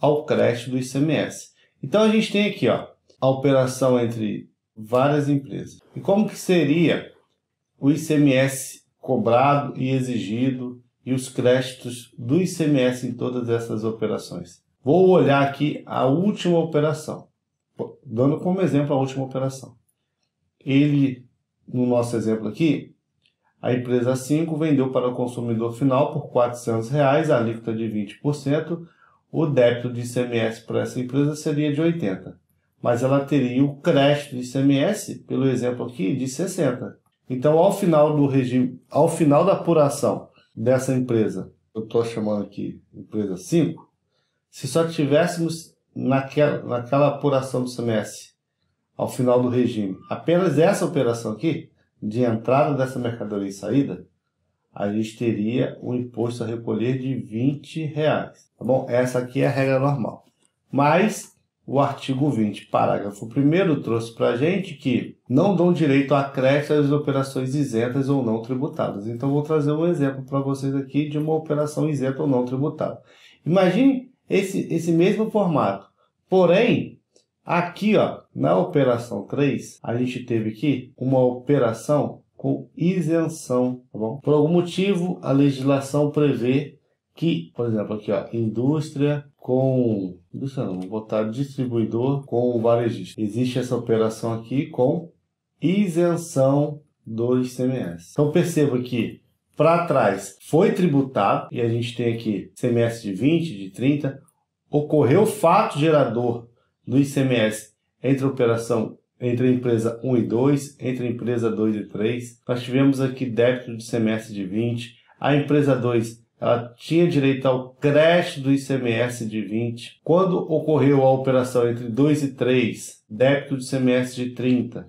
ao crédito do ICMS. Então a gente tem aqui, ó, a operação entre várias empresas. E como que seria o ICMS cobrado e exigido e os créditos do ICMS em todas essas operações? Vou olhar aqui a última operação dando como exemplo a última operação. Ele, no nosso exemplo aqui, a empresa 5 vendeu para o consumidor final por R$ 400,00, reais, a alíquota de 20%, o débito de ICMS para essa empresa seria de 80, mas ela teria o crédito de ICMS, pelo exemplo aqui, de 60. Então, ao final do regime, ao final da apuração dessa empresa, eu estou chamando aqui empresa 5, se só tivéssemos naquela, naquela apuração do semestre, ao final do regime, apenas essa operação aqui, de entrada dessa mercadoria e saída, a gente teria um imposto a recolher de 20 reais. Tá bom? Essa aqui é a regra normal. Mas o artigo 20, parágrafo 1, trouxe para a gente que não dão direito a crédito às operações isentas ou não tributadas. Então, vou trazer um exemplo para vocês aqui de uma operação isenta ou não tributada. Imagine esse, esse mesmo formato. Porém, aqui ó, na operação 3, a gente teve aqui uma operação com isenção, tá bom? Por algum motivo, a legislação prevê que, por exemplo, aqui ó, indústria com, indústria não, vou botar distribuidor com o varejista. Existe essa operação aqui com isenção do ICMS. Então perceba que para trás foi tributado, e a gente tem aqui CMS de 20, de 30, ocorreu fato gerador do ICMS entre a operação entre a empresa 1 e 2, entre a empresa 2 e 3. Nós tivemos aqui débito de ICMS de 20, a empresa 2 ela tinha direito ao crédito do ICMS de 20. Quando ocorreu a operação entre 2 e 3, débito de ICMS de 30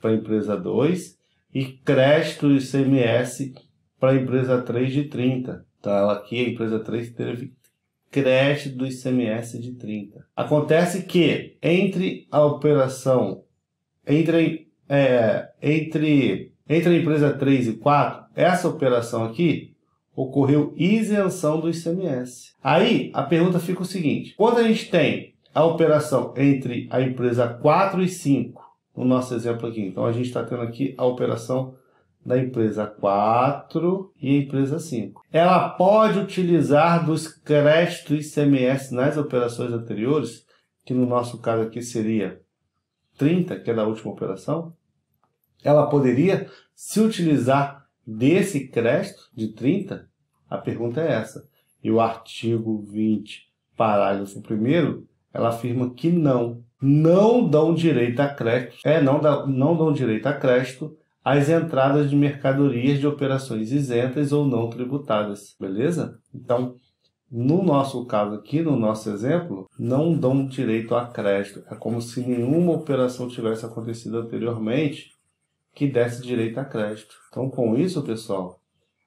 para a empresa 2 e crédito do ICMS para a empresa 3 de 30. Então, tá? ela aqui, a empresa 3, teve crédito do ICMS de 30. Acontece que entre a operação, entre, é, entre, entre a empresa 3 e 4, essa operação aqui ocorreu isenção do ICMS. Aí a pergunta fica o seguinte: quando a gente tem a operação entre a empresa 4 e 5, no nosso exemplo aqui, então a gente está tendo aqui a operação da empresa 4 e a empresa 5. Ela pode utilizar dos créditos ICMS nas operações anteriores, que no nosso caso aqui seria 30, que é da última operação. Ela poderia se utilizar desse crédito de 30? A pergunta é essa. E o artigo 20, parágrafo 1 ela afirma que não, não dão direito a crédito, é, não, dá, não dão direito a crédito as entradas de mercadorias de operações isentas ou não tributadas, beleza? Então, no nosso caso aqui, no nosso exemplo, não dão direito a crédito. É como se nenhuma operação tivesse acontecido anteriormente que desse direito a crédito. Então, com isso, pessoal,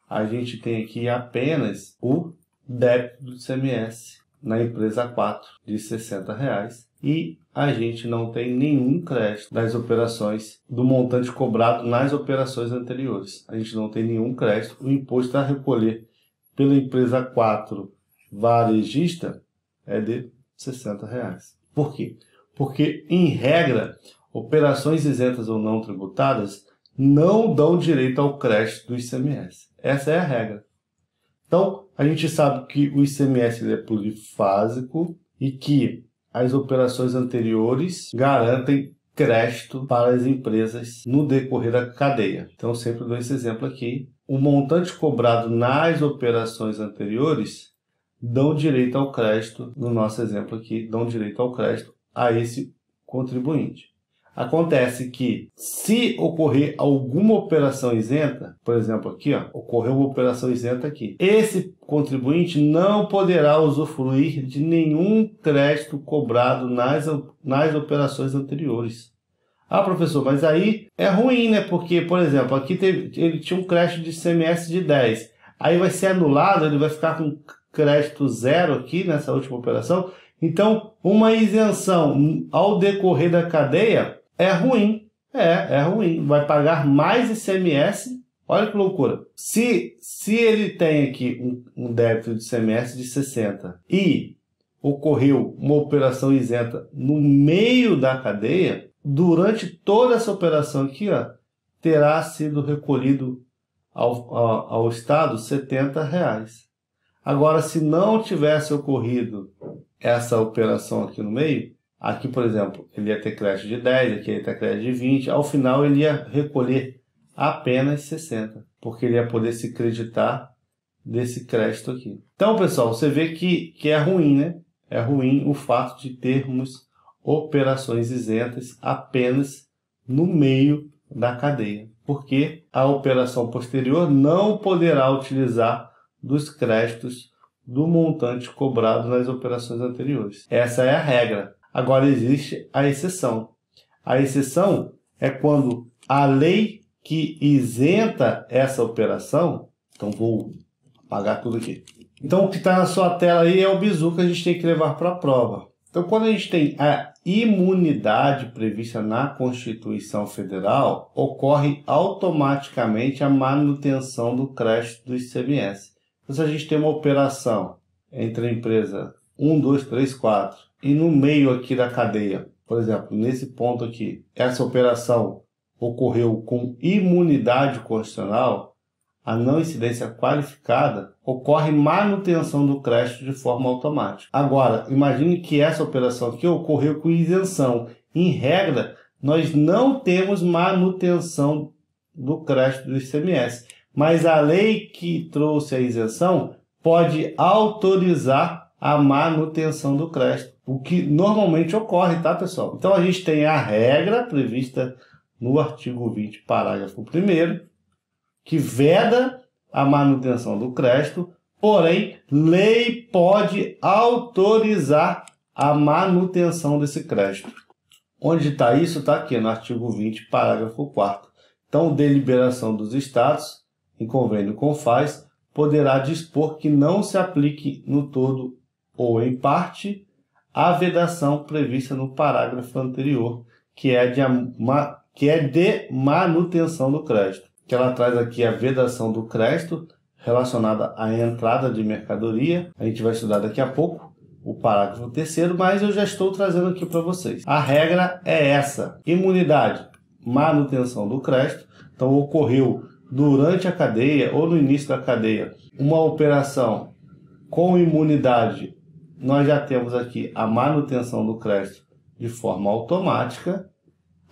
a gente tem aqui apenas o débito do CMS na empresa 4 de 60 reais e a gente não tem nenhum crédito das operações do montante cobrado nas operações anteriores. A gente não tem nenhum crédito. O imposto a recolher pela empresa 4 varejista é de 60 reais. Por quê? Porque, em regra, operações isentas ou não tributadas não dão direito ao crédito do ICMS. Essa é a regra. Então, a gente sabe que o ICMS é plurifásico e que as operações anteriores garantem crédito para as empresas no decorrer da cadeia. Então, sempre dou esse exemplo aqui. O montante cobrado nas operações anteriores dão direito ao crédito, no nosso exemplo aqui, dão direito ao crédito a esse contribuinte. Acontece que se ocorrer alguma operação isenta, por exemplo aqui, ó, ocorreu uma operação isenta aqui, esse contribuinte não poderá usufruir de nenhum crédito cobrado nas, nas operações anteriores. Ah, professor, mas aí é ruim, né? Porque, por exemplo, aqui teve, ele tinha um crédito de CMS de 10. Aí vai ser anulado, ele vai ficar com crédito zero aqui nessa última operação. Então, uma isenção ao decorrer da cadeia é ruim. É, é ruim. Vai pagar mais ICMS. Olha que loucura. Se, se ele tem aqui um, um débito de ICMS de 60 e ocorreu uma operação isenta no meio da cadeia, durante toda essa operação aqui, ó, terá sido recolhido ao, ao, ao Estado 70 reais. Agora, se não tivesse ocorrido essa operação aqui no meio, Aqui, por exemplo, ele ia ter crédito de 10, aqui ele ia ter crédito de 20. Ao final, ele ia recolher apenas 60, porque ele ia poder se creditar desse crédito aqui. Então, pessoal, você vê que, que é ruim, né? É ruim o fato de termos operações isentas apenas no meio da cadeia, porque a operação posterior não poderá utilizar dos créditos do montante cobrado nas operações anteriores. Essa é a regra. Agora existe a exceção. A exceção é quando a lei que isenta essa operação. Então vou apagar tudo aqui. Então o que está na sua tela aí é o bizu que a gente tem que levar para a prova. Então quando a gente tem a imunidade prevista na Constituição Federal, ocorre automaticamente a manutenção do crédito do ICMS. Então se a gente tem uma operação entre a empresa 1, 2, 3, 4 e no meio aqui da cadeia, por exemplo, nesse ponto aqui, essa operação ocorreu com imunidade constitucional, a não incidência qualificada, ocorre manutenção do crédito de forma automática. Agora, imagine que essa operação aqui ocorreu com isenção. Em regra, nós não temos manutenção do crédito do ICMS, mas a lei que trouxe a isenção pode autorizar a manutenção do crédito o que normalmente ocorre, tá, pessoal? Então a gente tem a regra prevista no artigo 20, parágrafo 1, que veda a manutenção do crédito, porém, lei pode autorizar a manutenção desse crédito. Onde está isso? Está aqui no artigo 20, parágrafo 4. Então, deliberação dos Estados, em convênio com FAS, poderá dispor que não se aplique no todo ou em parte a vedação prevista no parágrafo anterior, que é, de, que é de manutenção do crédito. Que ela traz aqui a vedação do crédito relacionada à entrada de mercadoria. A gente vai estudar daqui a pouco o parágrafo terceiro, mas eu já estou trazendo aqui para vocês. A regra é essa: imunidade, manutenção do crédito. Então ocorreu durante a cadeia ou no início da cadeia uma operação com imunidade nós já temos aqui a manutenção do crédito de forma automática.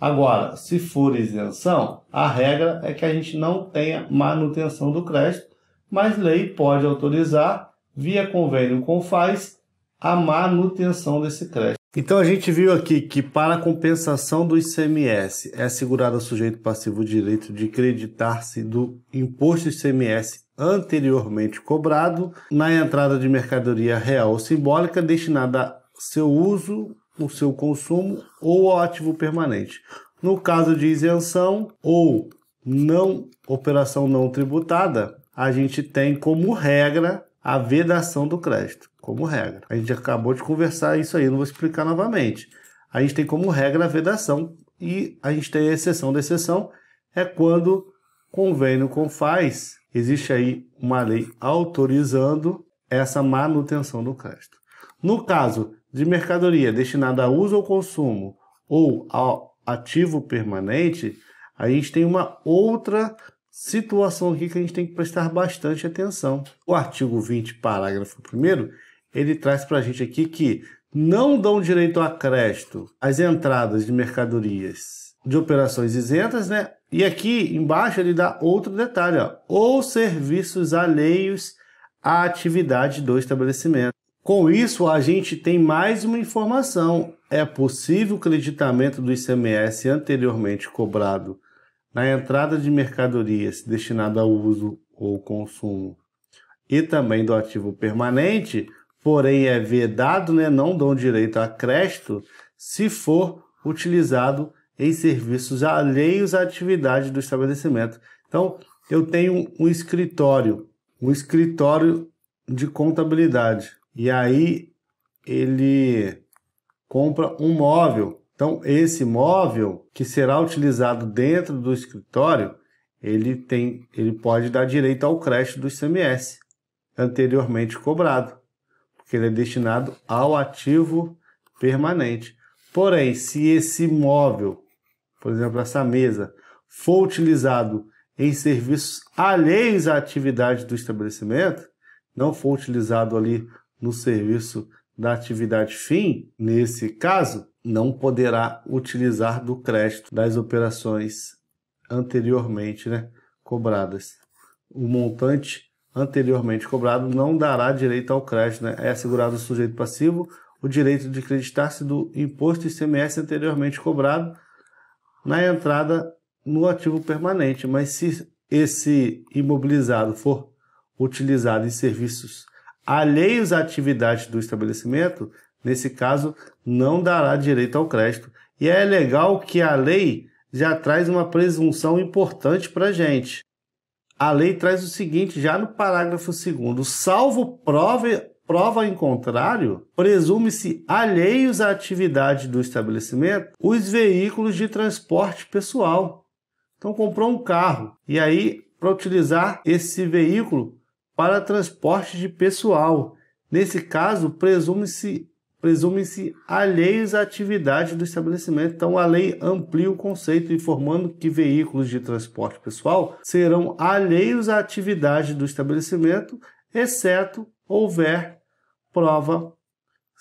Agora, se for isenção, a regra é que a gente não tenha manutenção do crédito, mas lei pode autorizar, via convênio com FAIS, a manutenção desse crédito. Então a gente viu aqui que para compensação do ICMS é assegurado ao sujeito passivo o direito de creditar-se do imposto ICMS anteriormente cobrado na entrada de mercadoria real ou simbólica destinada ao seu uso, o seu consumo ou ao ativo permanente. No caso de isenção ou não operação não tributada, a gente tem como regra a vedação do crédito, como regra. A gente acabou de conversar isso aí, não vou explicar novamente. A gente tem como regra a vedação e a gente tem a exceção da exceção é quando convênio com faz existe aí uma lei autorizando essa manutenção do crédito. No caso de mercadoria destinada a uso ou consumo ou ao ativo permanente, a gente tem uma outra situação aqui que a gente tem que prestar bastante atenção. O artigo 20, parágrafo 1, ele traz para a gente aqui que não dão direito a crédito as entradas de mercadorias de operações isentas, né? E aqui embaixo ele dá outro detalhe, ó, ou serviços alheios à atividade do estabelecimento. Com isso, a gente tem mais uma informação. É possível o creditamento do ICMS anteriormente cobrado na entrada de mercadorias destinada ao uso ou consumo e também do ativo permanente, porém é vedado, né, não dão direito a crédito se for utilizado em serviços alheios à atividade do estabelecimento. Então, eu tenho um escritório, um escritório de contabilidade. E aí ele compra um móvel. Então, esse móvel que será utilizado dentro do escritório, ele tem, ele pode dar direito ao crédito do ICMS anteriormente cobrado, porque ele é destinado ao ativo permanente. Porém, se esse móvel por exemplo, essa mesa, for utilizado em serviços alheios à atividade do estabelecimento, não for utilizado ali no serviço da atividade fim, nesse caso, não poderá utilizar do crédito das operações anteriormente né, cobradas. O montante anteriormente cobrado não dará direito ao crédito, né? é assegurado ao sujeito passivo o direito de creditar-se do imposto ICMS anteriormente cobrado na entrada no ativo permanente, mas se esse imobilizado for utilizado em serviços alheios à atividade do estabelecimento, nesse caso não dará direito ao crédito. E é legal que a lei já traz uma presunção importante para a gente. A lei traz o seguinte, já no parágrafo 2 salvo prova prova em contrário, presume-se alheios à atividade do estabelecimento os veículos de transporte pessoal. Então comprou um carro e aí para utilizar esse veículo para transporte de pessoal. Nesse caso, presume-se presume-se alheios à atividade do estabelecimento. Então, a lei amplia o conceito, informando que veículos de transporte pessoal serão alheios à atividade do estabelecimento, exceto houver prova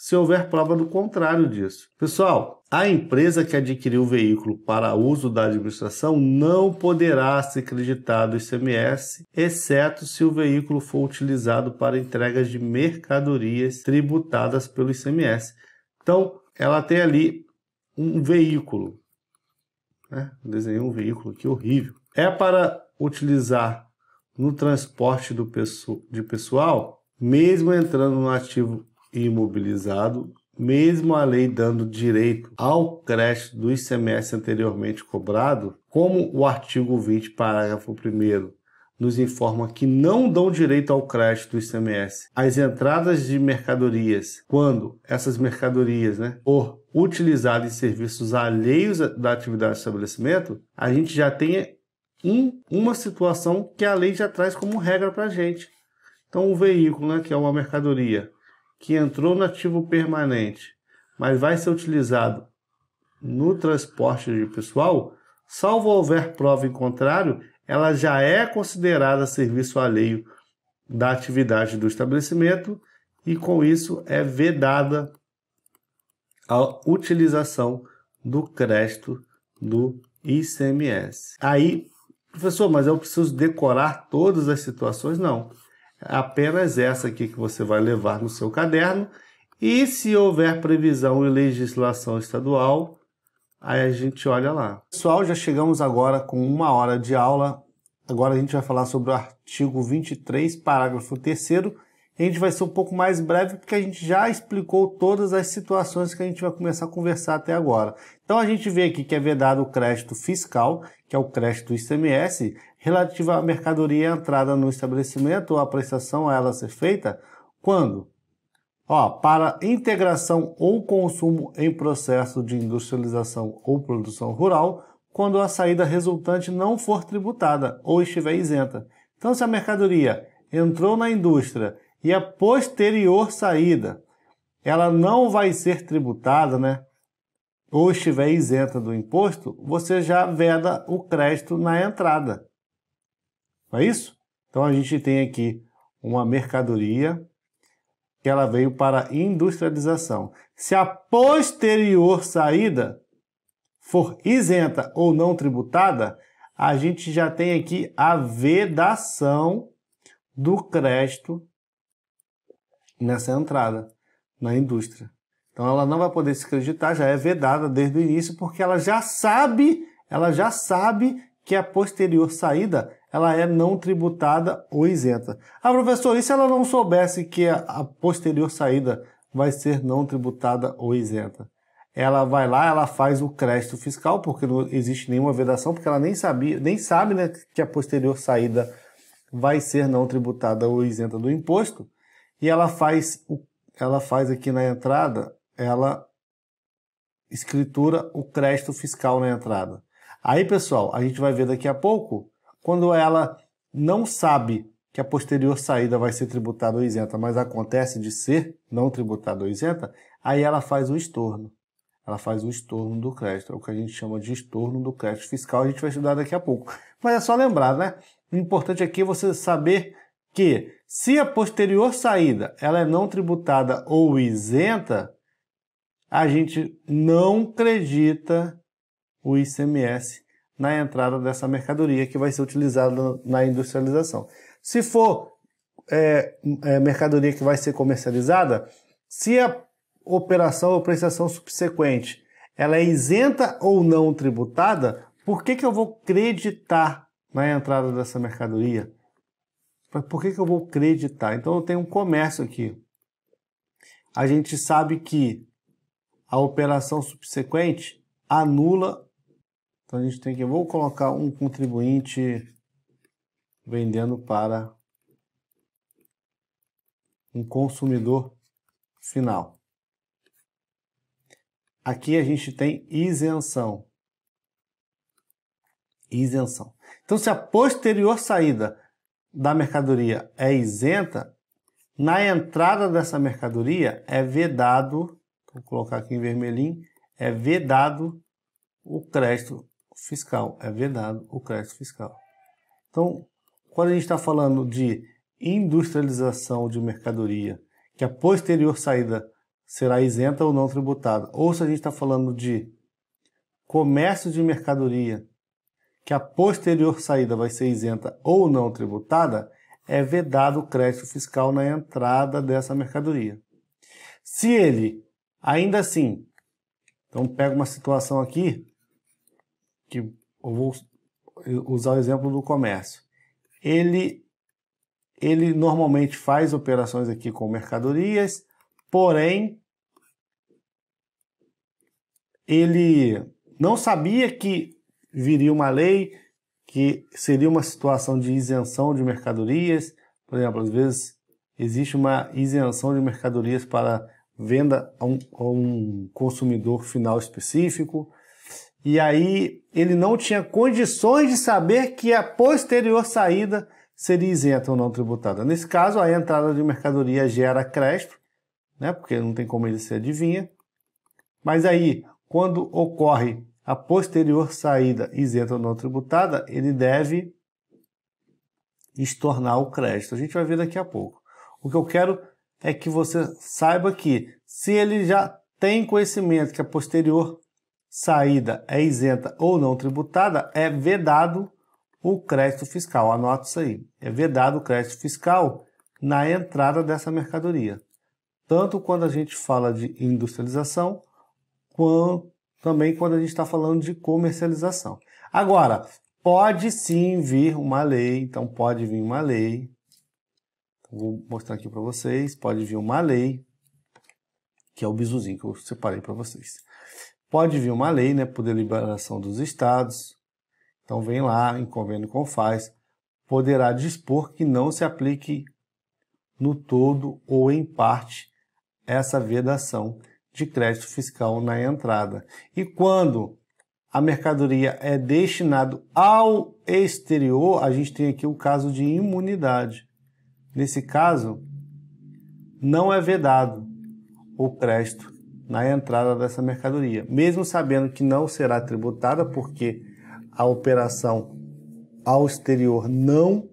se houver prova do contrário disso. Pessoal, a empresa que adquiriu o veículo para uso da administração não poderá se creditar do ICMS, exceto se o veículo for utilizado para entregas de mercadorias tributadas pelo ICMS. Então, ela tem ali um veículo. Né? Desenhei um veículo aqui horrível. É para utilizar no transporte do, de pessoal mesmo entrando no ativo imobilizado, mesmo a lei dando direito ao crédito do ICMS anteriormente cobrado, como o artigo 20, parágrafo 1 nos informa que não dão direito ao crédito do ICMS as entradas de mercadorias quando essas mercadorias, né, for utilizadas em serviços alheios da atividade do estabelecimento, a gente já tem um, uma situação que a lei já traz como regra para a gente então, o veículo, né, que é uma mercadoria que entrou no ativo permanente, mas vai ser utilizado no transporte de pessoal, salvo houver prova em contrário, ela já é considerada serviço alheio da atividade do estabelecimento e com isso é vedada a utilização do crédito do ICMS. Aí, professor, mas eu preciso decorar todas as situações? Não apenas essa aqui que você vai levar no seu caderno. E se houver previsão em legislação estadual, aí a gente olha lá. Pessoal, já chegamos agora com uma hora de aula. Agora a gente vai falar sobre o artigo 23, parágrafo 3 a gente vai ser um pouco mais breve porque a gente já explicou todas as situações que a gente vai começar a conversar até agora. Então a gente vê aqui que é vedado o crédito fiscal, que é o crédito ICMS, relativa à mercadoria entrada no estabelecimento ou à prestação a ela ser feita quando? Ó, para integração ou consumo em processo de industrialização ou produção rural, quando a saída resultante não for tributada ou estiver isenta. Então, se a mercadoria entrou na indústria e a posterior saída, ela não vai ser tributada, né? Ou estiver isenta do imposto, você já veda o crédito na entrada. Não é isso? Então a gente tem aqui uma mercadoria que ela veio para industrialização. Se a posterior saída for isenta ou não tributada, a gente já tem aqui a vedação do crédito nessa entrada na indústria. Então ela não vai poder se acreditar, já é vedada desde o início, porque ela já sabe, ela já sabe que a posterior saída ela é não tributada ou isenta. Ah, professor, e se ela não soubesse que a posterior saída vai ser não tributada ou isenta? Ela vai lá, ela faz o crédito fiscal, porque não existe nenhuma vedação, porque ela nem sabia, nem sabe né, que a posterior saída vai ser não tributada ou isenta do imposto. E ela faz, ela faz aqui na entrada, ela escritura o crédito fiscal na entrada. Aí, pessoal, a gente vai ver daqui a pouco quando ela não sabe que a posterior saída vai ser tributada ou isenta, mas acontece de ser não tributada ou isenta, aí ela faz o estorno. Ela faz o estorno do crédito, é o que a gente chama de estorno do crédito fiscal, a gente vai estudar daqui a pouco. Mas é só lembrar, né? O importante aqui é você saber que se a posterior saída ela é não tributada ou isenta, a gente não acredita o ICMS na entrada dessa mercadoria que vai ser utilizada na industrialização. Se for é, é, mercadoria que vai ser comercializada, se a operação ou prestação subsequente ela é isenta ou não tributada, por que, que eu vou creditar na entrada dessa mercadoria? Por que, que eu vou creditar? Então eu tenho um comércio aqui. A gente sabe que a operação subsequente anula então a gente tem que, vou colocar um contribuinte vendendo para um consumidor final. Aqui a gente tem isenção. Isenção. Então, se a posterior saída da mercadoria é isenta, na entrada dessa mercadoria é vedado, vou colocar aqui em vermelhinho, é vedado o crédito fiscal, é vedado o crédito fiscal. Então, quando a gente está falando de industrialização de mercadoria, que a posterior saída será isenta ou não tributada, ou se a gente está falando de comércio de mercadoria, que a posterior saída vai ser isenta ou não tributada, é vedado o crédito fiscal na entrada dessa mercadoria. Se ele, ainda assim, então pega uma situação aqui que eu vou usar o exemplo do comércio. Ele, ele normalmente faz operações aqui com mercadorias, porém ele não sabia que viria uma lei que seria uma situação de isenção de mercadorias. Por exemplo, às vezes existe uma isenção de mercadorias para venda a um, a um consumidor final específico e aí ele não tinha condições de saber que a posterior saída seria isenta ou não tributada. Nesse caso, a entrada de mercadoria gera crédito, né? porque não tem como ele se adivinha. Mas aí, quando ocorre a posterior saída isenta ou não tributada, ele deve estornar o crédito. A gente vai ver daqui a pouco. O que eu quero é que você saiba que se ele já tem conhecimento que a posterior saída é isenta ou não tributada, é vedado o crédito fiscal. Anota isso aí. É vedado o crédito fiscal na entrada dessa mercadoria. Tanto quando a gente fala de industrialização, quanto também quando a gente está falando de comercialização. Agora, pode sim vir uma lei, então pode vir uma lei. Então, vou mostrar aqui para vocês, pode vir uma lei, que é o bizuzinho que eu separei para vocês. Pode vir uma lei, né, por deliberação dos estados. Então vem lá, em convênio com faz, poderá dispor que não se aplique no todo ou em parte essa vedação de crédito fiscal na entrada. E quando a mercadoria é destinada ao exterior, a gente tem aqui o caso de imunidade. Nesse caso, não é vedado o crédito na entrada dessa mercadoria, mesmo sabendo que não será tributada, porque a operação ao exterior não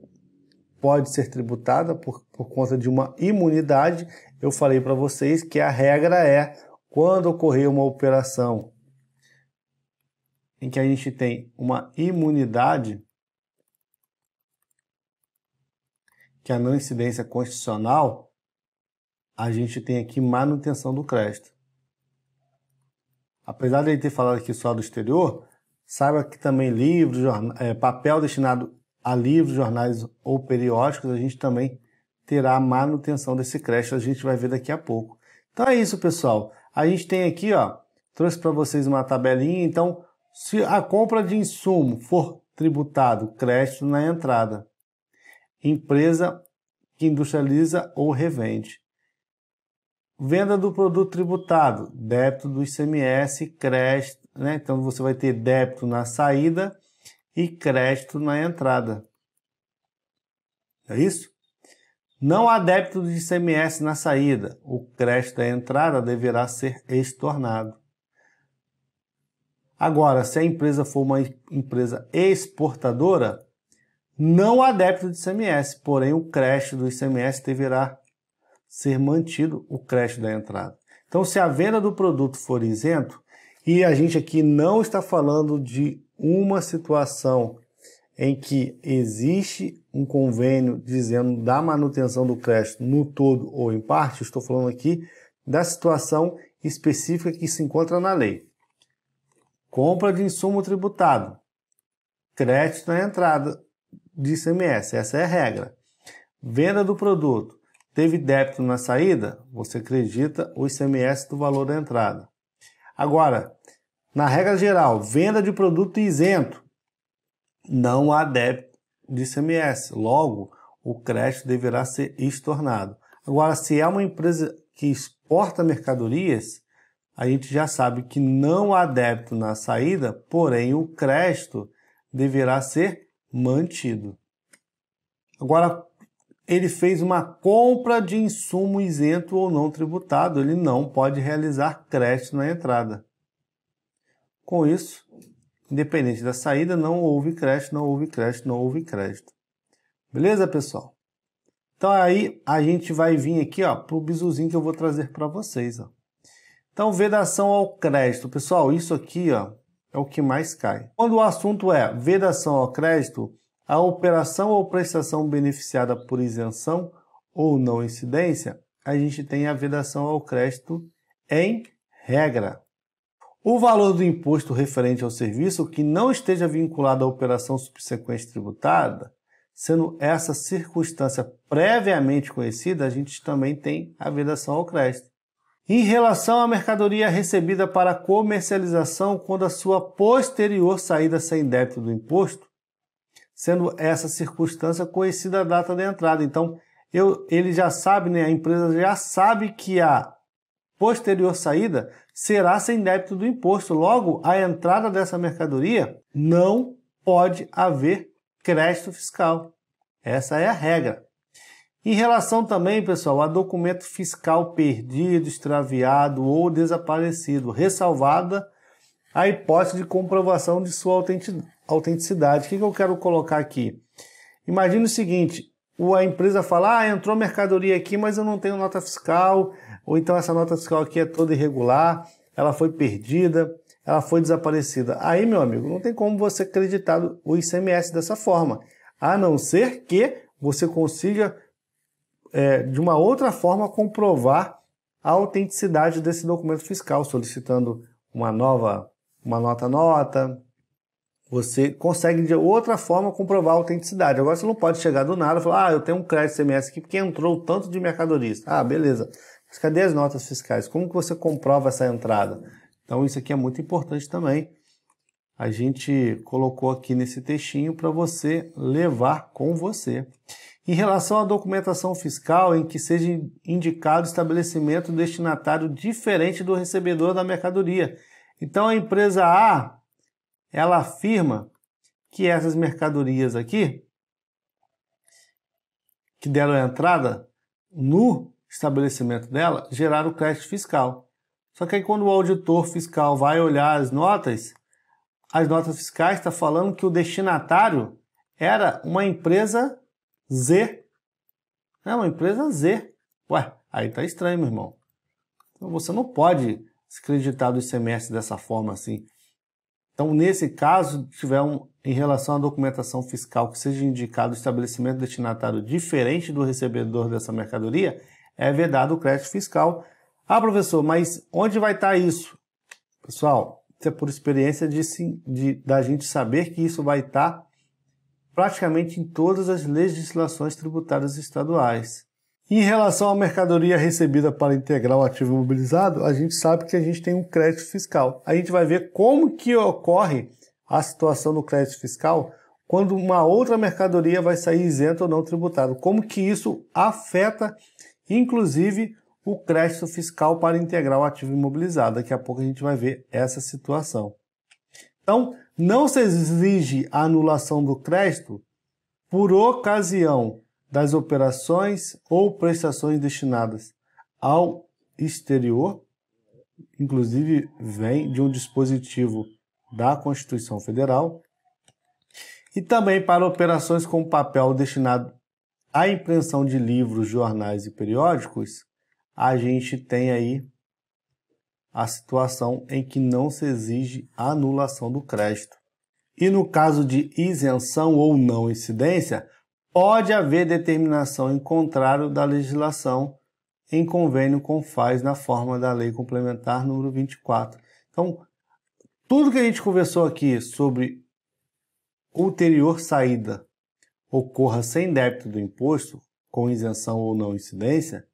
pode ser tributada por, por conta de uma imunidade. Eu falei para vocês que a regra é quando ocorrer uma operação em que a gente tem uma imunidade, que é a não incidência constitucional, a gente tem aqui manutenção do crédito apesar de ele ter falado aqui só do exterior, saiba que também livros, é, papel destinado a livros, jornais ou periódicos, a gente também terá a manutenção desse creche, a gente vai ver daqui a pouco. Então é isso, pessoal. A gente tem aqui, ó, trouxe para vocês uma tabelinha, então se a compra de insumo for tributado, crédito na entrada. Empresa que industrializa ou revende. Venda do produto tributado, débito do ICMS, crédito, né? Então você vai ter débito na saída e crédito na entrada. É isso? Não há débito do ICMS na saída. O crédito da entrada deverá ser estornado. Agora, se a empresa for uma empresa exportadora, não há débito do ICMS, porém o crédito do ICMS deverá ser mantido o crédito da entrada. Então, se a venda do produto for isento, e a gente aqui não está falando de uma situação em que existe um convênio dizendo da manutenção do crédito no todo ou em parte, estou falando aqui da situação específica que se encontra na lei. Compra de insumo tributado, crédito na entrada de ICMS, essa é a regra. Venda do produto, Teve débito na saída? Você acredita o ICMS do valor da entrada. Agora, na regra geral, venda de produto isento, não há débito de ICMS. Logo, o crédito deverá ser estornado. Agora, se é uma empresa que exporta mercadorias, a gente já sabe que não há débito na saída, porém o crédito deverá ser mantido. Agora, ele fez uma compra de insumo isento ou não tributado, ele não pode realizar crédito na entrada. Com isso, independente da saída, não houve crédito, não houve crédito, não houve crédito. Beleza, pessoal? Então aí a gente vai vir aqui ó, para o bizuzinho que eu vou trazer para vocês. Ó. Então, vedação ao crédito. Pessoal, isso aqui ó, é o que mais cai. Quando o assunto é vedação ao crédito, a operação ou prestação beneficiada por isenção ou não incidência, a gente tem a vedação ao crédito em regra. O valor do imposto referente ao serviço que não esteja vinculado à operação subsequente tributada, sendo essa circunstância previamente conhecida, a gente também tem a vedação ao crédito. Em relação à mercadoria recebida para comercialização quando a sua posterior saída sem débito do imposto sendo essa circunstância conhecida a data da entrada. Então, eu, ele já sabe, né, a empresa já sabe que a posterior saída será sem débito do imposto. Logo, a entrada dessa mercadoria não pode haver crédito fiscal. Essa é a regra. Em relação também, pessoal, a documento fiscal perdido, extraviado ou desaparecido, ressalvada a hipótese de comprovação de sua autenticidade. O que, que eu quero colocar aqui? Imagine o seguinte: a empresa fala, ah, entrou mercadoria aqui, mas eu não tenho nota fiscal, ou então essa nota fiscal aqui é toda irregular, ela foi perdida, ela foi desaparecida. Aí, meu amigo, não tem como você acreditar o ICMS dessa forma, a não ser que você consiga, é, de uma outra forma, comprovar a autenticidade desse documento fiscal, solicitando uma nova, uma nota-nota, você consegue de outra forma comprovar a autenticidade. Agora você não pode chegar do nada e falar: ah, eu tenho um crédito CMS aqui porque entrou tanto de mercadorias. Ah, beleza. Mas cadê as notas fiscais? Como que você comprova essa entrada? Então isso aqui é muito importante também. A gente colocou aqui nesse textinho para você levar com você. Em relação à documentação fiscal em que seja indicado estabelecimento destinatário diferente do recebedor da mercadoria. Então a empresa A ela afirma que essas mercadorias aqui, que deram entrada no estabelecimento dela, geraram crédito fiscal. Só que aí quando o auditor fiscal vai olhar as notas, as notas fiscais está falando que o destinatário era uma empresa Z. É uma empresa Z. Ué, aí tá estranho, meu irmão. Então você não pode se acreditar do ICMS dessa forma assim. Então, nesse caso, tiver um, em relação à documentação fiscal que seja indicado o estabelecimento destinatário diferente do recebedor dessa mercadoria, é vedado o crédito fiscal. Ah, professor, mas onde vai estar isso? Pessoal, isso é por experiência de, de, da gente saber que isso vai estar praticamente em todas as legislações tributárias estaduais. Em relação à mercadoria recebida para integrar o ativo imobilizado, a gente sabe que a gente tem um crédito fiscal. A gente vai ver como que ocorre a situação do crédito fiscal quando uma outra mercadoria vai sair isenta ou não tributada. Como que isso afeta, inclusive, o crédito fiscal para integrar o ativo imobilizado. Daqui a pouco a gente vai ver essa situação. Então, não se exige a anulação do crédito por ocasião das operações ou prestações destinadas ao exterior, inclusive vem de um dispositivo da Constituição Federal, e também para operações com papel destinado à impressão de livros, jornais e periódicos, a gente tem aí a situação em que não se exige anulação do crédito. E no caso de isenção ou não incidência, pode haver determinação em contrário da legislação em convênio com faz na forma da Lei Complementar número 24. Então, tudo que a gente conversou aqui sobre ulterior saída ocorra sem débito do imposto, com isenção ou não incidência,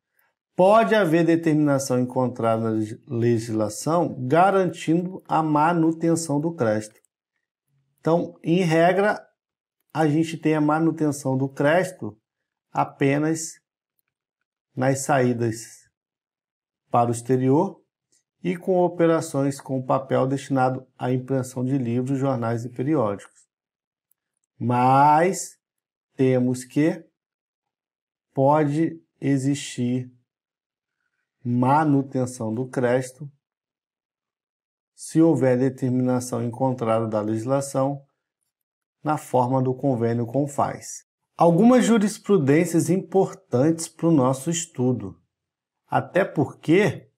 pode haver determinação encontrada na legislação garantindo a manutenção do crédito. Então, em regra, a gente tem a manutenção do crédito apenas nas saídas para o exterior e com operações com papel destinado à impressão de livros, jornais e periódicos. Mas temos que pode existir manutenção do crédito se houver determinação encontrada da legislação na forma do convênio com FAIS. Algumas jurisprudências importantes para o nosso estudo. Até porque,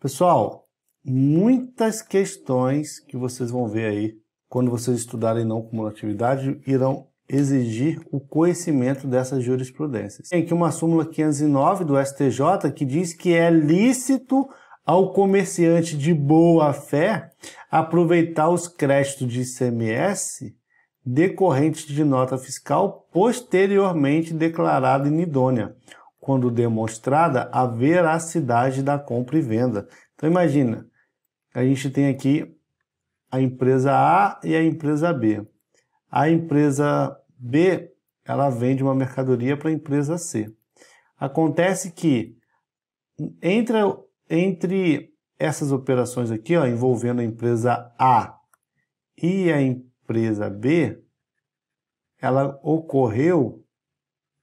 pessoal, muitas questões que vocês vão ver aí quando vocês estudarem não cumulatividade irão exigir o conhecimento dessas jurisprudências. Tem aqui uma súmula 509 do STJ que diz que é lícito ao comerciante de boa fé aproveitar os créditos de ICMS decorrente de nota fiscal posteriormente declarada inidônea, quando demonstrada a veracidade da compra e venda. Então imagina, a gente tem aqui a empresa A e a empresa B. A empresa B, ela vende uma mercadoria para a empresa C. Acontece que entre, entre essas operações aqui, ó, envolvendo a empresa A e a empresa Empresa B, ela ocorreu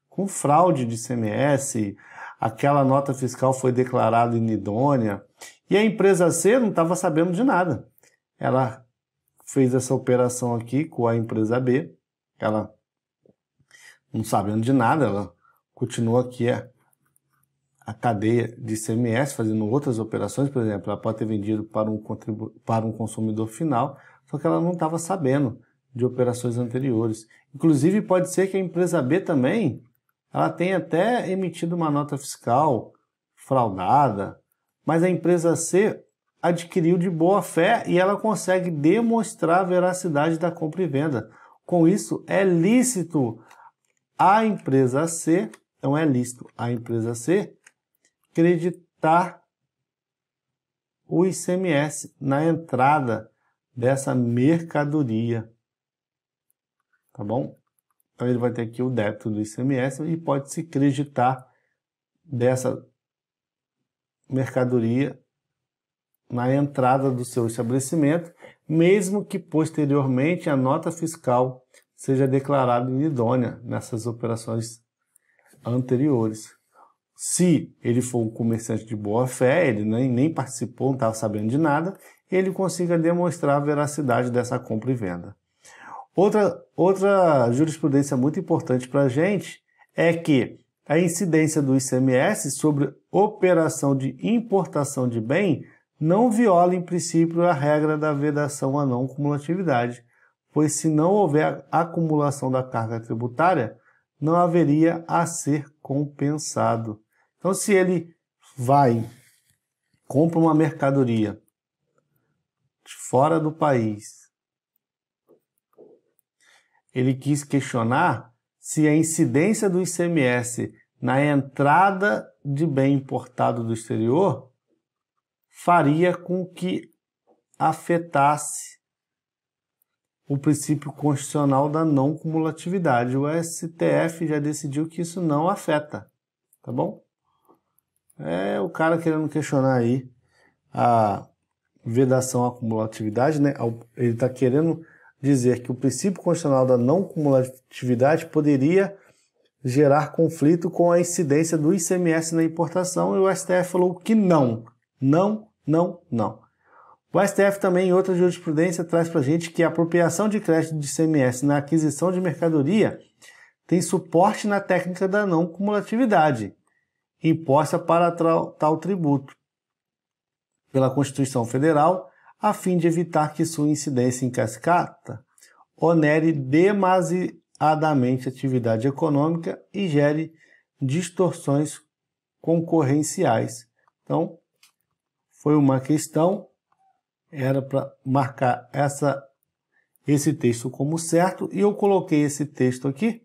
com fraude de CMS, aquela nota fiscal foi declarada inidônea e a empresa C não estava sabendo de nada. Ela fez essa operação aqui com a empresa B, ela não sabendo de nada, ela continua aqui a, a cadeia de CMS fazendo outras operações, por exemplo, ela pode ter vendido para um, para um consumidor final, porque ela não estava sabendo de operações anteriores. Inclusive, pode ser que a empresa B também ela tenha até emitido uma nota fiscal fraudada, mas a empresa C adquiriu de boa fé e ela consegue demonstrar a veracidade da compra e venda. Com isso, é lícito a empresa C, então é lícito a empresa C creditar o ICMS na entrada dessa mercadoria. Tá bom? Então ele vai ter aqui o débito do ICMS e pode se creditar dessa mercadoria na entrada do seu estabelecimento, mesmo que posteriormente a nota fiscal seja declarada inidônea nessas operações anteriores se ele for um comerciante de boa fé, ele nem, nem participou, não estava sabendo de nada, ele consiga demonstrar a veracidade dessa compra e venda. Outra, outra jurisprudência muito importante para a gente é que a incidência do ICMS sobre operação de importação de bem não viola, em princípio, a regra da vedação à não cumulatividade, pois se não houver acumulação da carga tributária, não haveria a ser compensado. Então, se ele vai, compra uma mercadoria fora do país, ele quis questionar se a incidência do ICMS na entrada de bem importado do exterior faria com que afetasse o princípio constitucional da não cumulatividade. O STF já decidiu que isso não afeta, tá bom? É o cara querendo questionar aí a vedação à cumulatividade, né? Ele está querendo dizer que o princípio constitucional da não cumulatividade poderia gerar conflito com a incidência do ICMS na importação e o STF falou que não, não, não, não. O STF também, em outra jurisprudência, traz para a gente que a apropriação de crédito de ICMS na aquisição de mercadoria tem suporte na técnica da não cumulatividade imposta para tal tributo pela Constituição Federal, a fim de evitar que sua incidência em cascata onere demasiadamente a atividade econômica e gere distorções concorrenciais. Então, foi uma questão, era para marcar essa, esse texto como certo, e eu coloquei esse texto aqui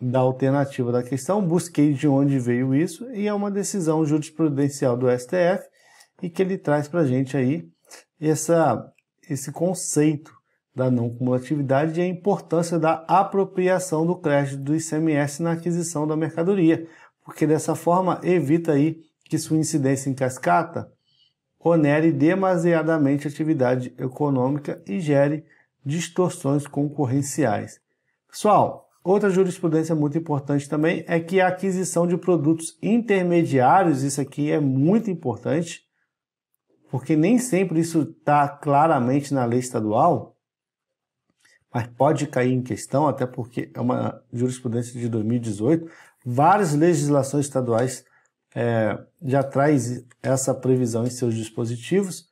da alternativa da questão, busquei de onde veio isso, e é uma decisão jurisprudencial do STF e que ele traz para a gente aí essa, esse conceito da não cumulatividade e a importância da apropriação do crédito do ICMS na aquisição da mercadoria, porque dessa forma evita aí que sua incidência em cascata onere demasiadamente a atividade econômica e gere distorções concorrenciais. Pessoal, Outra jurisprudência muito importante também é que a aquisição de produtos intermediários, isso aqui é muito importante, porque nem sempre isso está claramente na lei estadual, mas pode cair em questão, até porque é uma jurisprudência de 2018. Várias legislações estaduais é, já traz essa previsão em seus dispositivos,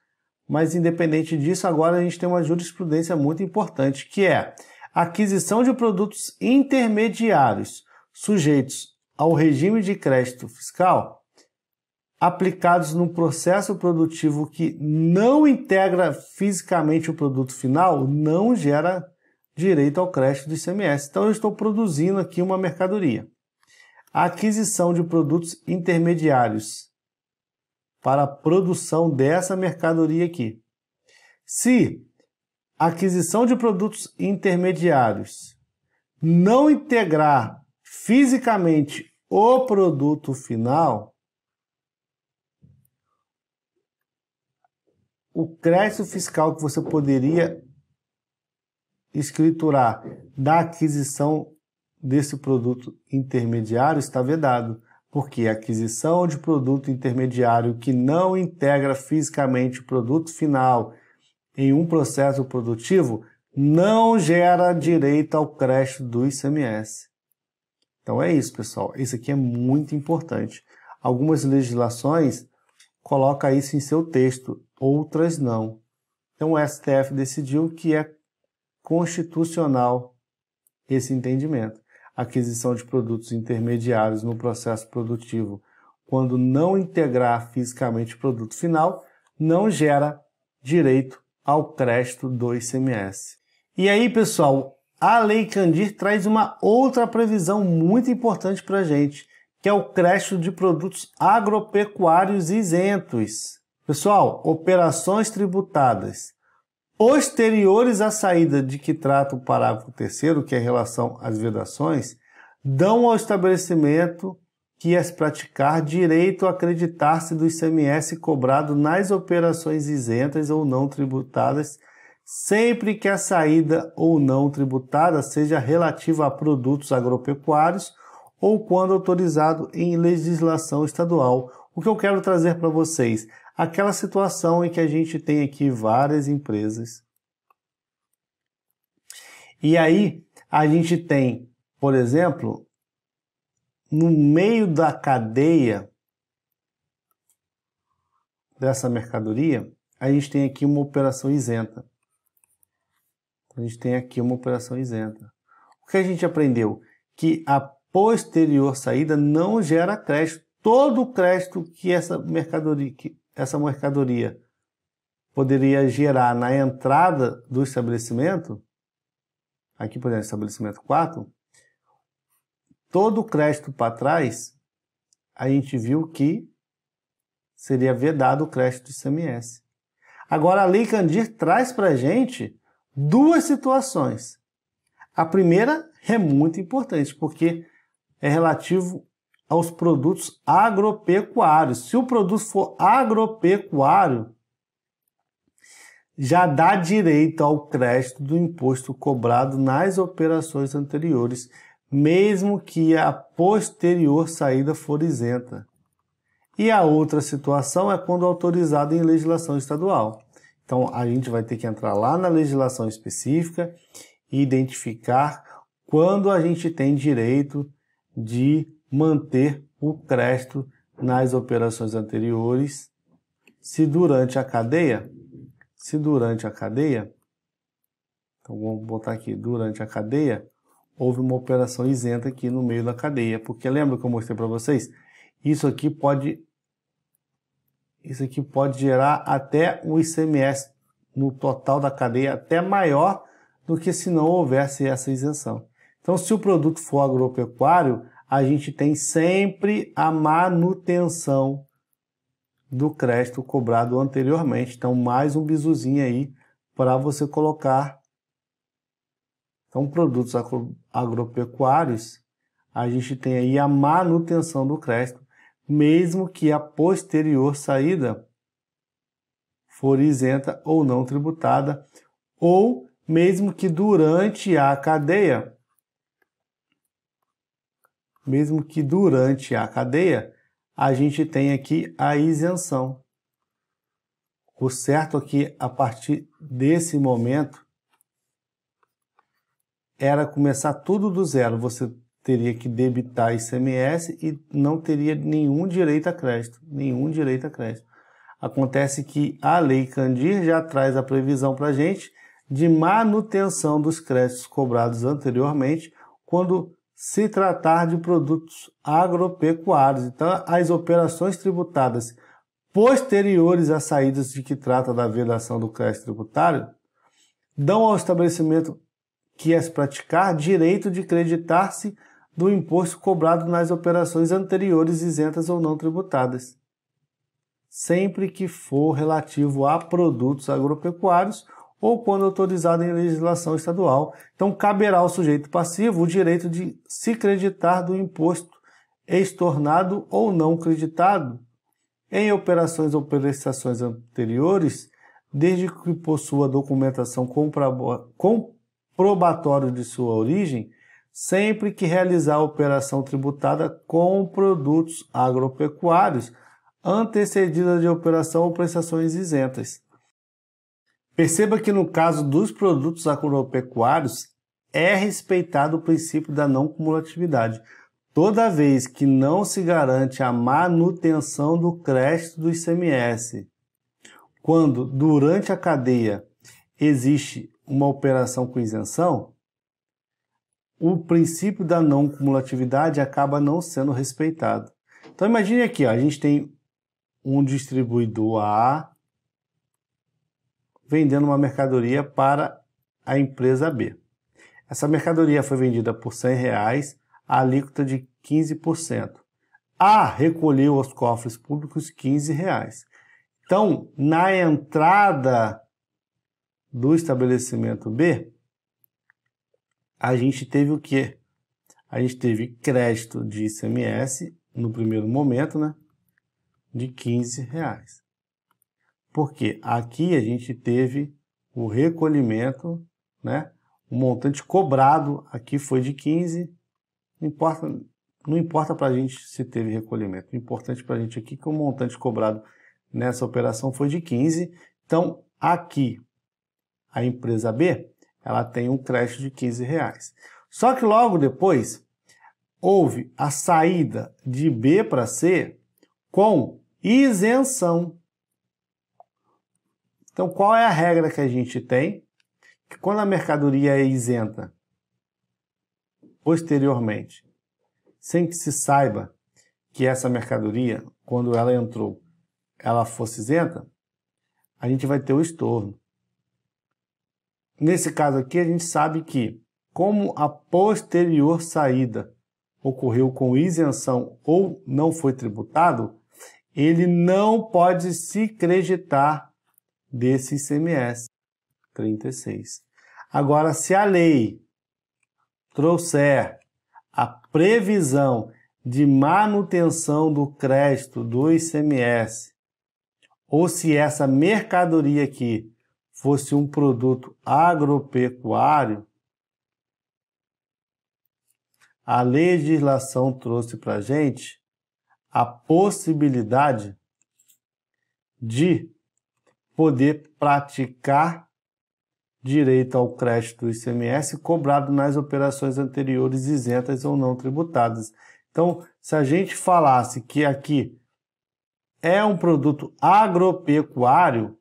mas independente disso, agora a gente tem uma jurisprudência muito importante, que é aquisição de produtos intermediários sujeitos ao regime de crédito fiscal aplicados num processo produtivo que não integra fisicamente o produto final não gera direito ao crédito do ICMS. Então eu estou produzindo aqui uma mercadoria. A aquisição de produtos intermediários para a produção dessa mercadoria aqui. Se aquisição de produtos intermediários, não integrar fisicamente o produto final, o crédito fiscal que você poderia escriturar da aquisição desse produto intermediário está vedado, porque a aquisição de produto intermediário que não integra fisicamente o produto final em um processo produtivo não gera direito ao crédito do ICMS. Então é isso, pessoal. Isso aqui é muito importante. Algumas legislações colocam isso em seu texto, outras não. Então o STF decidiu que é constitucional esse entendimento. Aquisição de produtos intermediários no processo produtivo, quando não integrar fisicamente o produto final, não gera direito ao crédito do ICMS. E aí, pessoal, a Lei Candir traz uma outra previsão muito importante para a gente, que é o crédito de produtos agropecuários isentos. Pessoal, operações tributadas posteriores à saída de que trata o parágrafo terceiro, que é em relação às vedações, dão ao estabelecimento que as praticar direito a acreditar-se do ICMS cobrado nas operações isentas ou não tributadas, sempre que a saída ou não tributada seja relativa a produtos agropecuários ou quando autorizado em legislação estadual. O que eu quero trazer para vocês? Aquela situação em que a gente tem aqui várias empresas. E aí a gente tem, por exemplo, no meio da cadeia dessa mercadoria, a gente tem aqui uma operação isenta. A gente tem aqui uma operação isenta. O que a gente aprendeu? Que a posterior saída não gera crédito. Todo o crédito que essa mercadoria, que essa mercadoria poderia gerar na entrada do estabelecimento, aqui por exemplo, estabelecimento 4, todo o crédito para trás, a gente viu que seria vedado o crédito do ICMS. Agora, a Lei Candir traz para a gente duas situações. A primeira é muito importante, porque é relativo aos produtos agropecuários. Se o produto for agropecuário, já dá direito ao crédito do imposto cobrado nas operações anteriores mesmo que a posterior saída for isenta. E a outra situação é quando autorizada em legislação estadual. Então a gente vai ter que entrar lá na legislação específica e identificar quando a gente tem direito de manter o crédito nas operações anteriores, se durante a cadeia, se durante a cadeia, então vamos botar aqui durante a cadeia, houve uma operação isenta aqui no meio da cadeia. Porque lembra que eu mostrei para vocês? Isso aqui pode isso aqui pode gerar até um ICMS no total da cadeia até maior do que se não houvesse essa isenção. Então, se o produto for agropecuário, a gente tem sempre a manutenção do crédito cobrado anteriormente. Então, mais um bizuzinho aí para você colocar então, produtos agro, agropecuários, a gente tem aí a manutenção do crédito, mesmo que a posterior saída for isenta ou não tributada, ou mesmo que durante a cadeia, mesmo que durante a cadeia, a gente tem aqui a isenção. O certo é que a partir desse momento era começar tudo do zero. Você teria que debitar ICMS e não teria nenhum direito a crédito, nenhum direito a crédito. Acontece que a Lei Candir já traz a previsão para a gente de manutenção dos créditos cobrados anteriormente quando se tratar de produtos agropecuários. Então, as operações tributadas posteriores às saídas de que trata da vedação do crédito tributário dão ao estabelecimento que as é praticar, direito de creditar-se do imposto cobrado nas operações anteriores isentas ou não tributadas, sempre que for relativo a produtos agropecuários ou quando autorizado em legislação estadual. Então, caberá ao sujeito passivo o direito de se creditar do imposto extornado ou não creditado em operações ou prestações anteriores, desde que possua documentação compra probatório de sua origem sempre que realizar operação tributada com produtos agropecuários antecedida de operação ou prestações isentas. Perceba que no caso dos produtos agropecuários é respeitado o princípio da não cumulatividade. Toda vez que não se garante a manutenção do crédito do ICMS, quando durante a cadeia existe uma operação com isenção, o princípio da não cumulatividade acaba não sendo respeitado. Então imagine aqui, ó, a gente tem um distribuidor A vendendo uma mercadoria para a empresa B. Essa mercadoria foi vendida por R$ reais, a alíquota de 15%. A recolheu aos cofres públicos R$ reais. Então, na entrada do estabelecimento B, a gente teve o quê? A gente teve crédito de ICMS no primeiro momento, né? De 15 reais. Porque aqui a gente teve o recolhimento, né? O montante cobrado aqui foi de 15. Não importa, não importa para a gente se teve recolhimento. O importante para a gente aqui é que o montante cobrado nessa operação foi de 15. Então, aqui a empresa B, ela tem um crédito de 15 reais. Só que logo depois houve a saída de B para C com isenção. Então, qual é a regra que a gente tem? Que quando a mercadoria é isenta posteriormente, sem que se saiba que essa mercadoria, quando ela entrou, ela fosse isenta, a gente vai ter o estorno. Nesse caso aqui, a gente sabe que, como a posterior saída ocorreu com isenção ou não foi tributado, ele não pode se creditar desse ICMS 36. Agora, se a lei trouxer a previsão de manutenção do crédito do ICMS, ou se essa mercadoria aqui fosse um produto agropecuário, a legislação trouxe para a gente a possibilidade de poder praticar direito ao crédito do ICMS cobrado nas operações anteriores isentas ou não tributadas. Então, se a gente falasse que aqui é um produto agropecuário,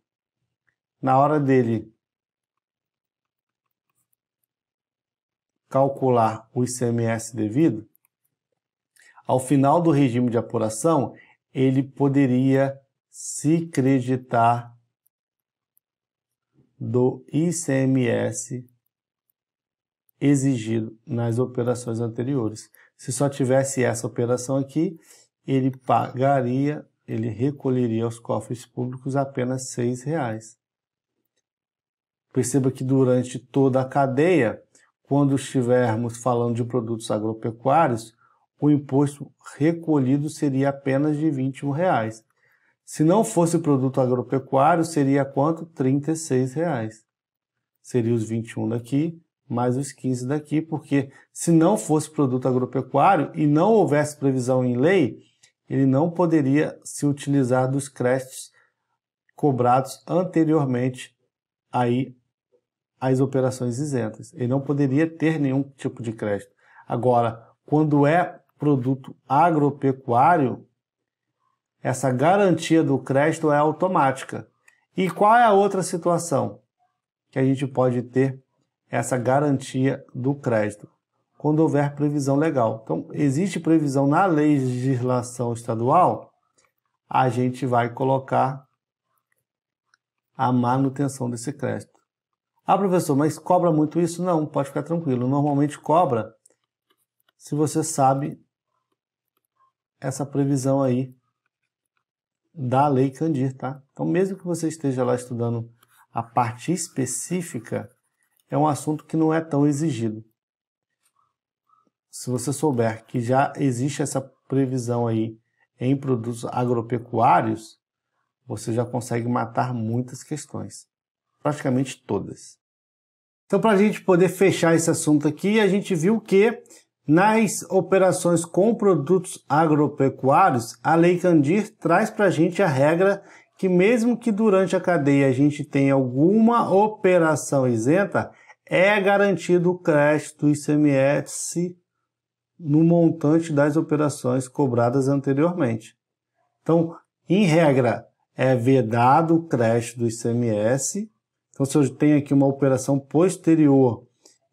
na hora dele calcular o ICMS devido, ao final do regime de apuração, ele poderia se creditar do ICMS exigido nas operações anteriores. Se só tivesse essa operação aqui, ele pagaria, ele recolheria aos cofres públicos apenas R$ reais. Perceba que durante toda a cadeia, quando estivermos falando de produtos agropecuários, o imposto recolhido seria apenas de R$ 21. Reais. Se não fosse produto agropecuário, seria quanto? R$ reais. Seria os 21 daqui mais os 15 daqui, porque se não fosse produto agropecuário e não houvesse previsão em lei, ele não poderia se utilizar dos créditos cobrados anteriormente aí as operações isentas. Ele não poderia ter nenhum tipo de crédito. Agora, quando é produto agropecuário, essa garantia do crédito é automática. E qual é a outra situação que a gente pode ter essa garantia do crédito? Quando houver previsão legal. Então, existe previsão na legislação estadual, a gente vai colocar a manutenção desse crédito. Ah, professor, mas cobra muito isso? Não, pode ficar tranquilo. Normalmente cobra se você sabe essa previsão aí da Lei Candir, tá? Então, mesmo que você esteja lá estudando a parte específica, é um assunto que não é tão exigido. Se você souber que já existe essa previsão aí em produtos agropecuários, você já consegue matar muitas questões praticamente todas. Então, para a gente poder fechar esse assunto aqui, a gente viu que nas operações com produtos agropecuários, a Lei Candir traz para a gente a regra que mesmo que durante a cadeia a gente tenha alguma operação isenta, é garantido o crédito do ICMS no montante das operações cobradas anteriormente. Então, em regra, é vedado o crédito do ICMS então, se eu tenho aqui uma operação posterior,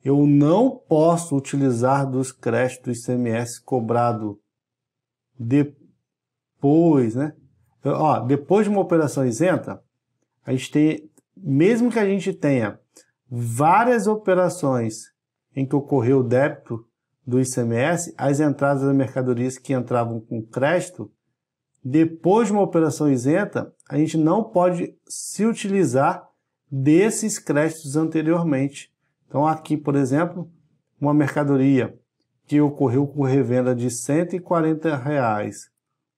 eu não posso utilizar dos créditos do ICMS cobrado depois, né? Então, ó, depois de uma operação isenta, a gente tem, mesmo que a gente tenha várias operações em que ocorreu o débito do ICMS, as entradas das mercadorias que entravam com crédito, depois de uma operação isenta, a gente não pode se utilizar desses créditos anteriormente. Então, aqui, por exemplo, uma mercadoria que ocorreu com revenda de R$ 140 reais,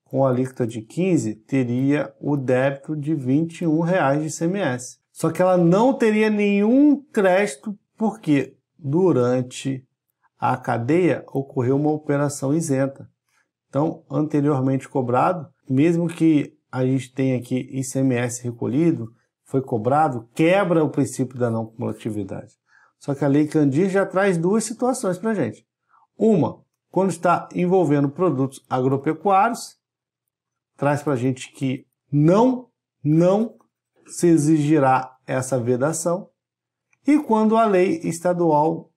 com alíquota de 15, teria o débito de R$ 21,00 reais de CMS. Só que ela não teria nenhum crédito porque durante a cadeia ocorreu uma operação isenta. Então, anteriormente cobrado, mesmo que a gente tenha aqui ICMS recolhido, foi cobrado quebra o princípio da não cumulatividade. Só que a Lei Candir já traz duas situações para a gente. Uma, quando está envolvendo produtos agropecuários, traz para a gente que não, não se exigirá essa vedação. E quando a lei estadual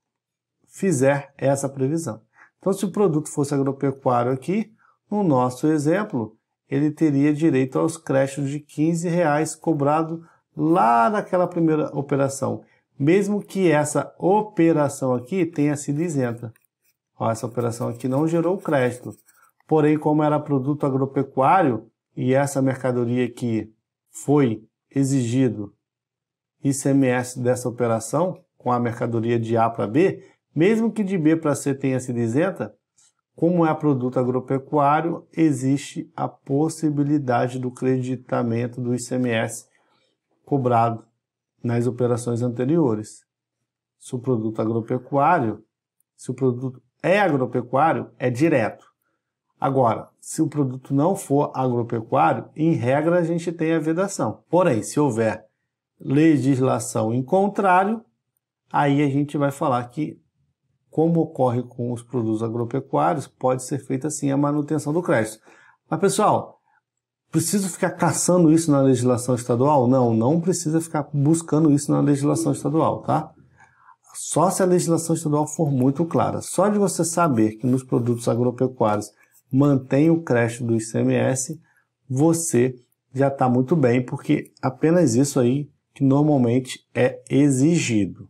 fizer essa previsão. Então, se o produto fosse agropecuário aqui, no nosso exemplo, ele teria direito aos créditos de R$ reais cobrado lá naquela primeira operação, mesmo que essa operação aqui tenha sido isenta. Ó, essa operação aqui não gerou crédito. Porém, como era produto agropecuário e essa mercadoria aqui foi exigido ICMS dessa operação, com a mercadoria de A para B, mesmo que de B para C tenha sido isenta, como é produto agropecuário, existe a possibilidade do creditamento do ICMS cobrado nas operações anteriores. Se o produto agropecuário, se o produto é agropecuário, é direto. Agora, se o produto não for agropecuário, em regra a gente tem a vedação. Porém, se houver legislação em contrário, aí a gente vai falar que, como ocorre com os produtos agropecuários, pode ser feita sim a manutenção do crédito. Mas pessoal, Preciso ficar caçando isso na legislação estadual? Não, não precisa ficar buscando isso na legislação estadual, tá? Só se a legislação estadual for muito clara. Só de você saber que nos produtos agropecuários mantém o crédito do ICMS, você já está muito bem, porque apenas isso aí que normalmente é exigido.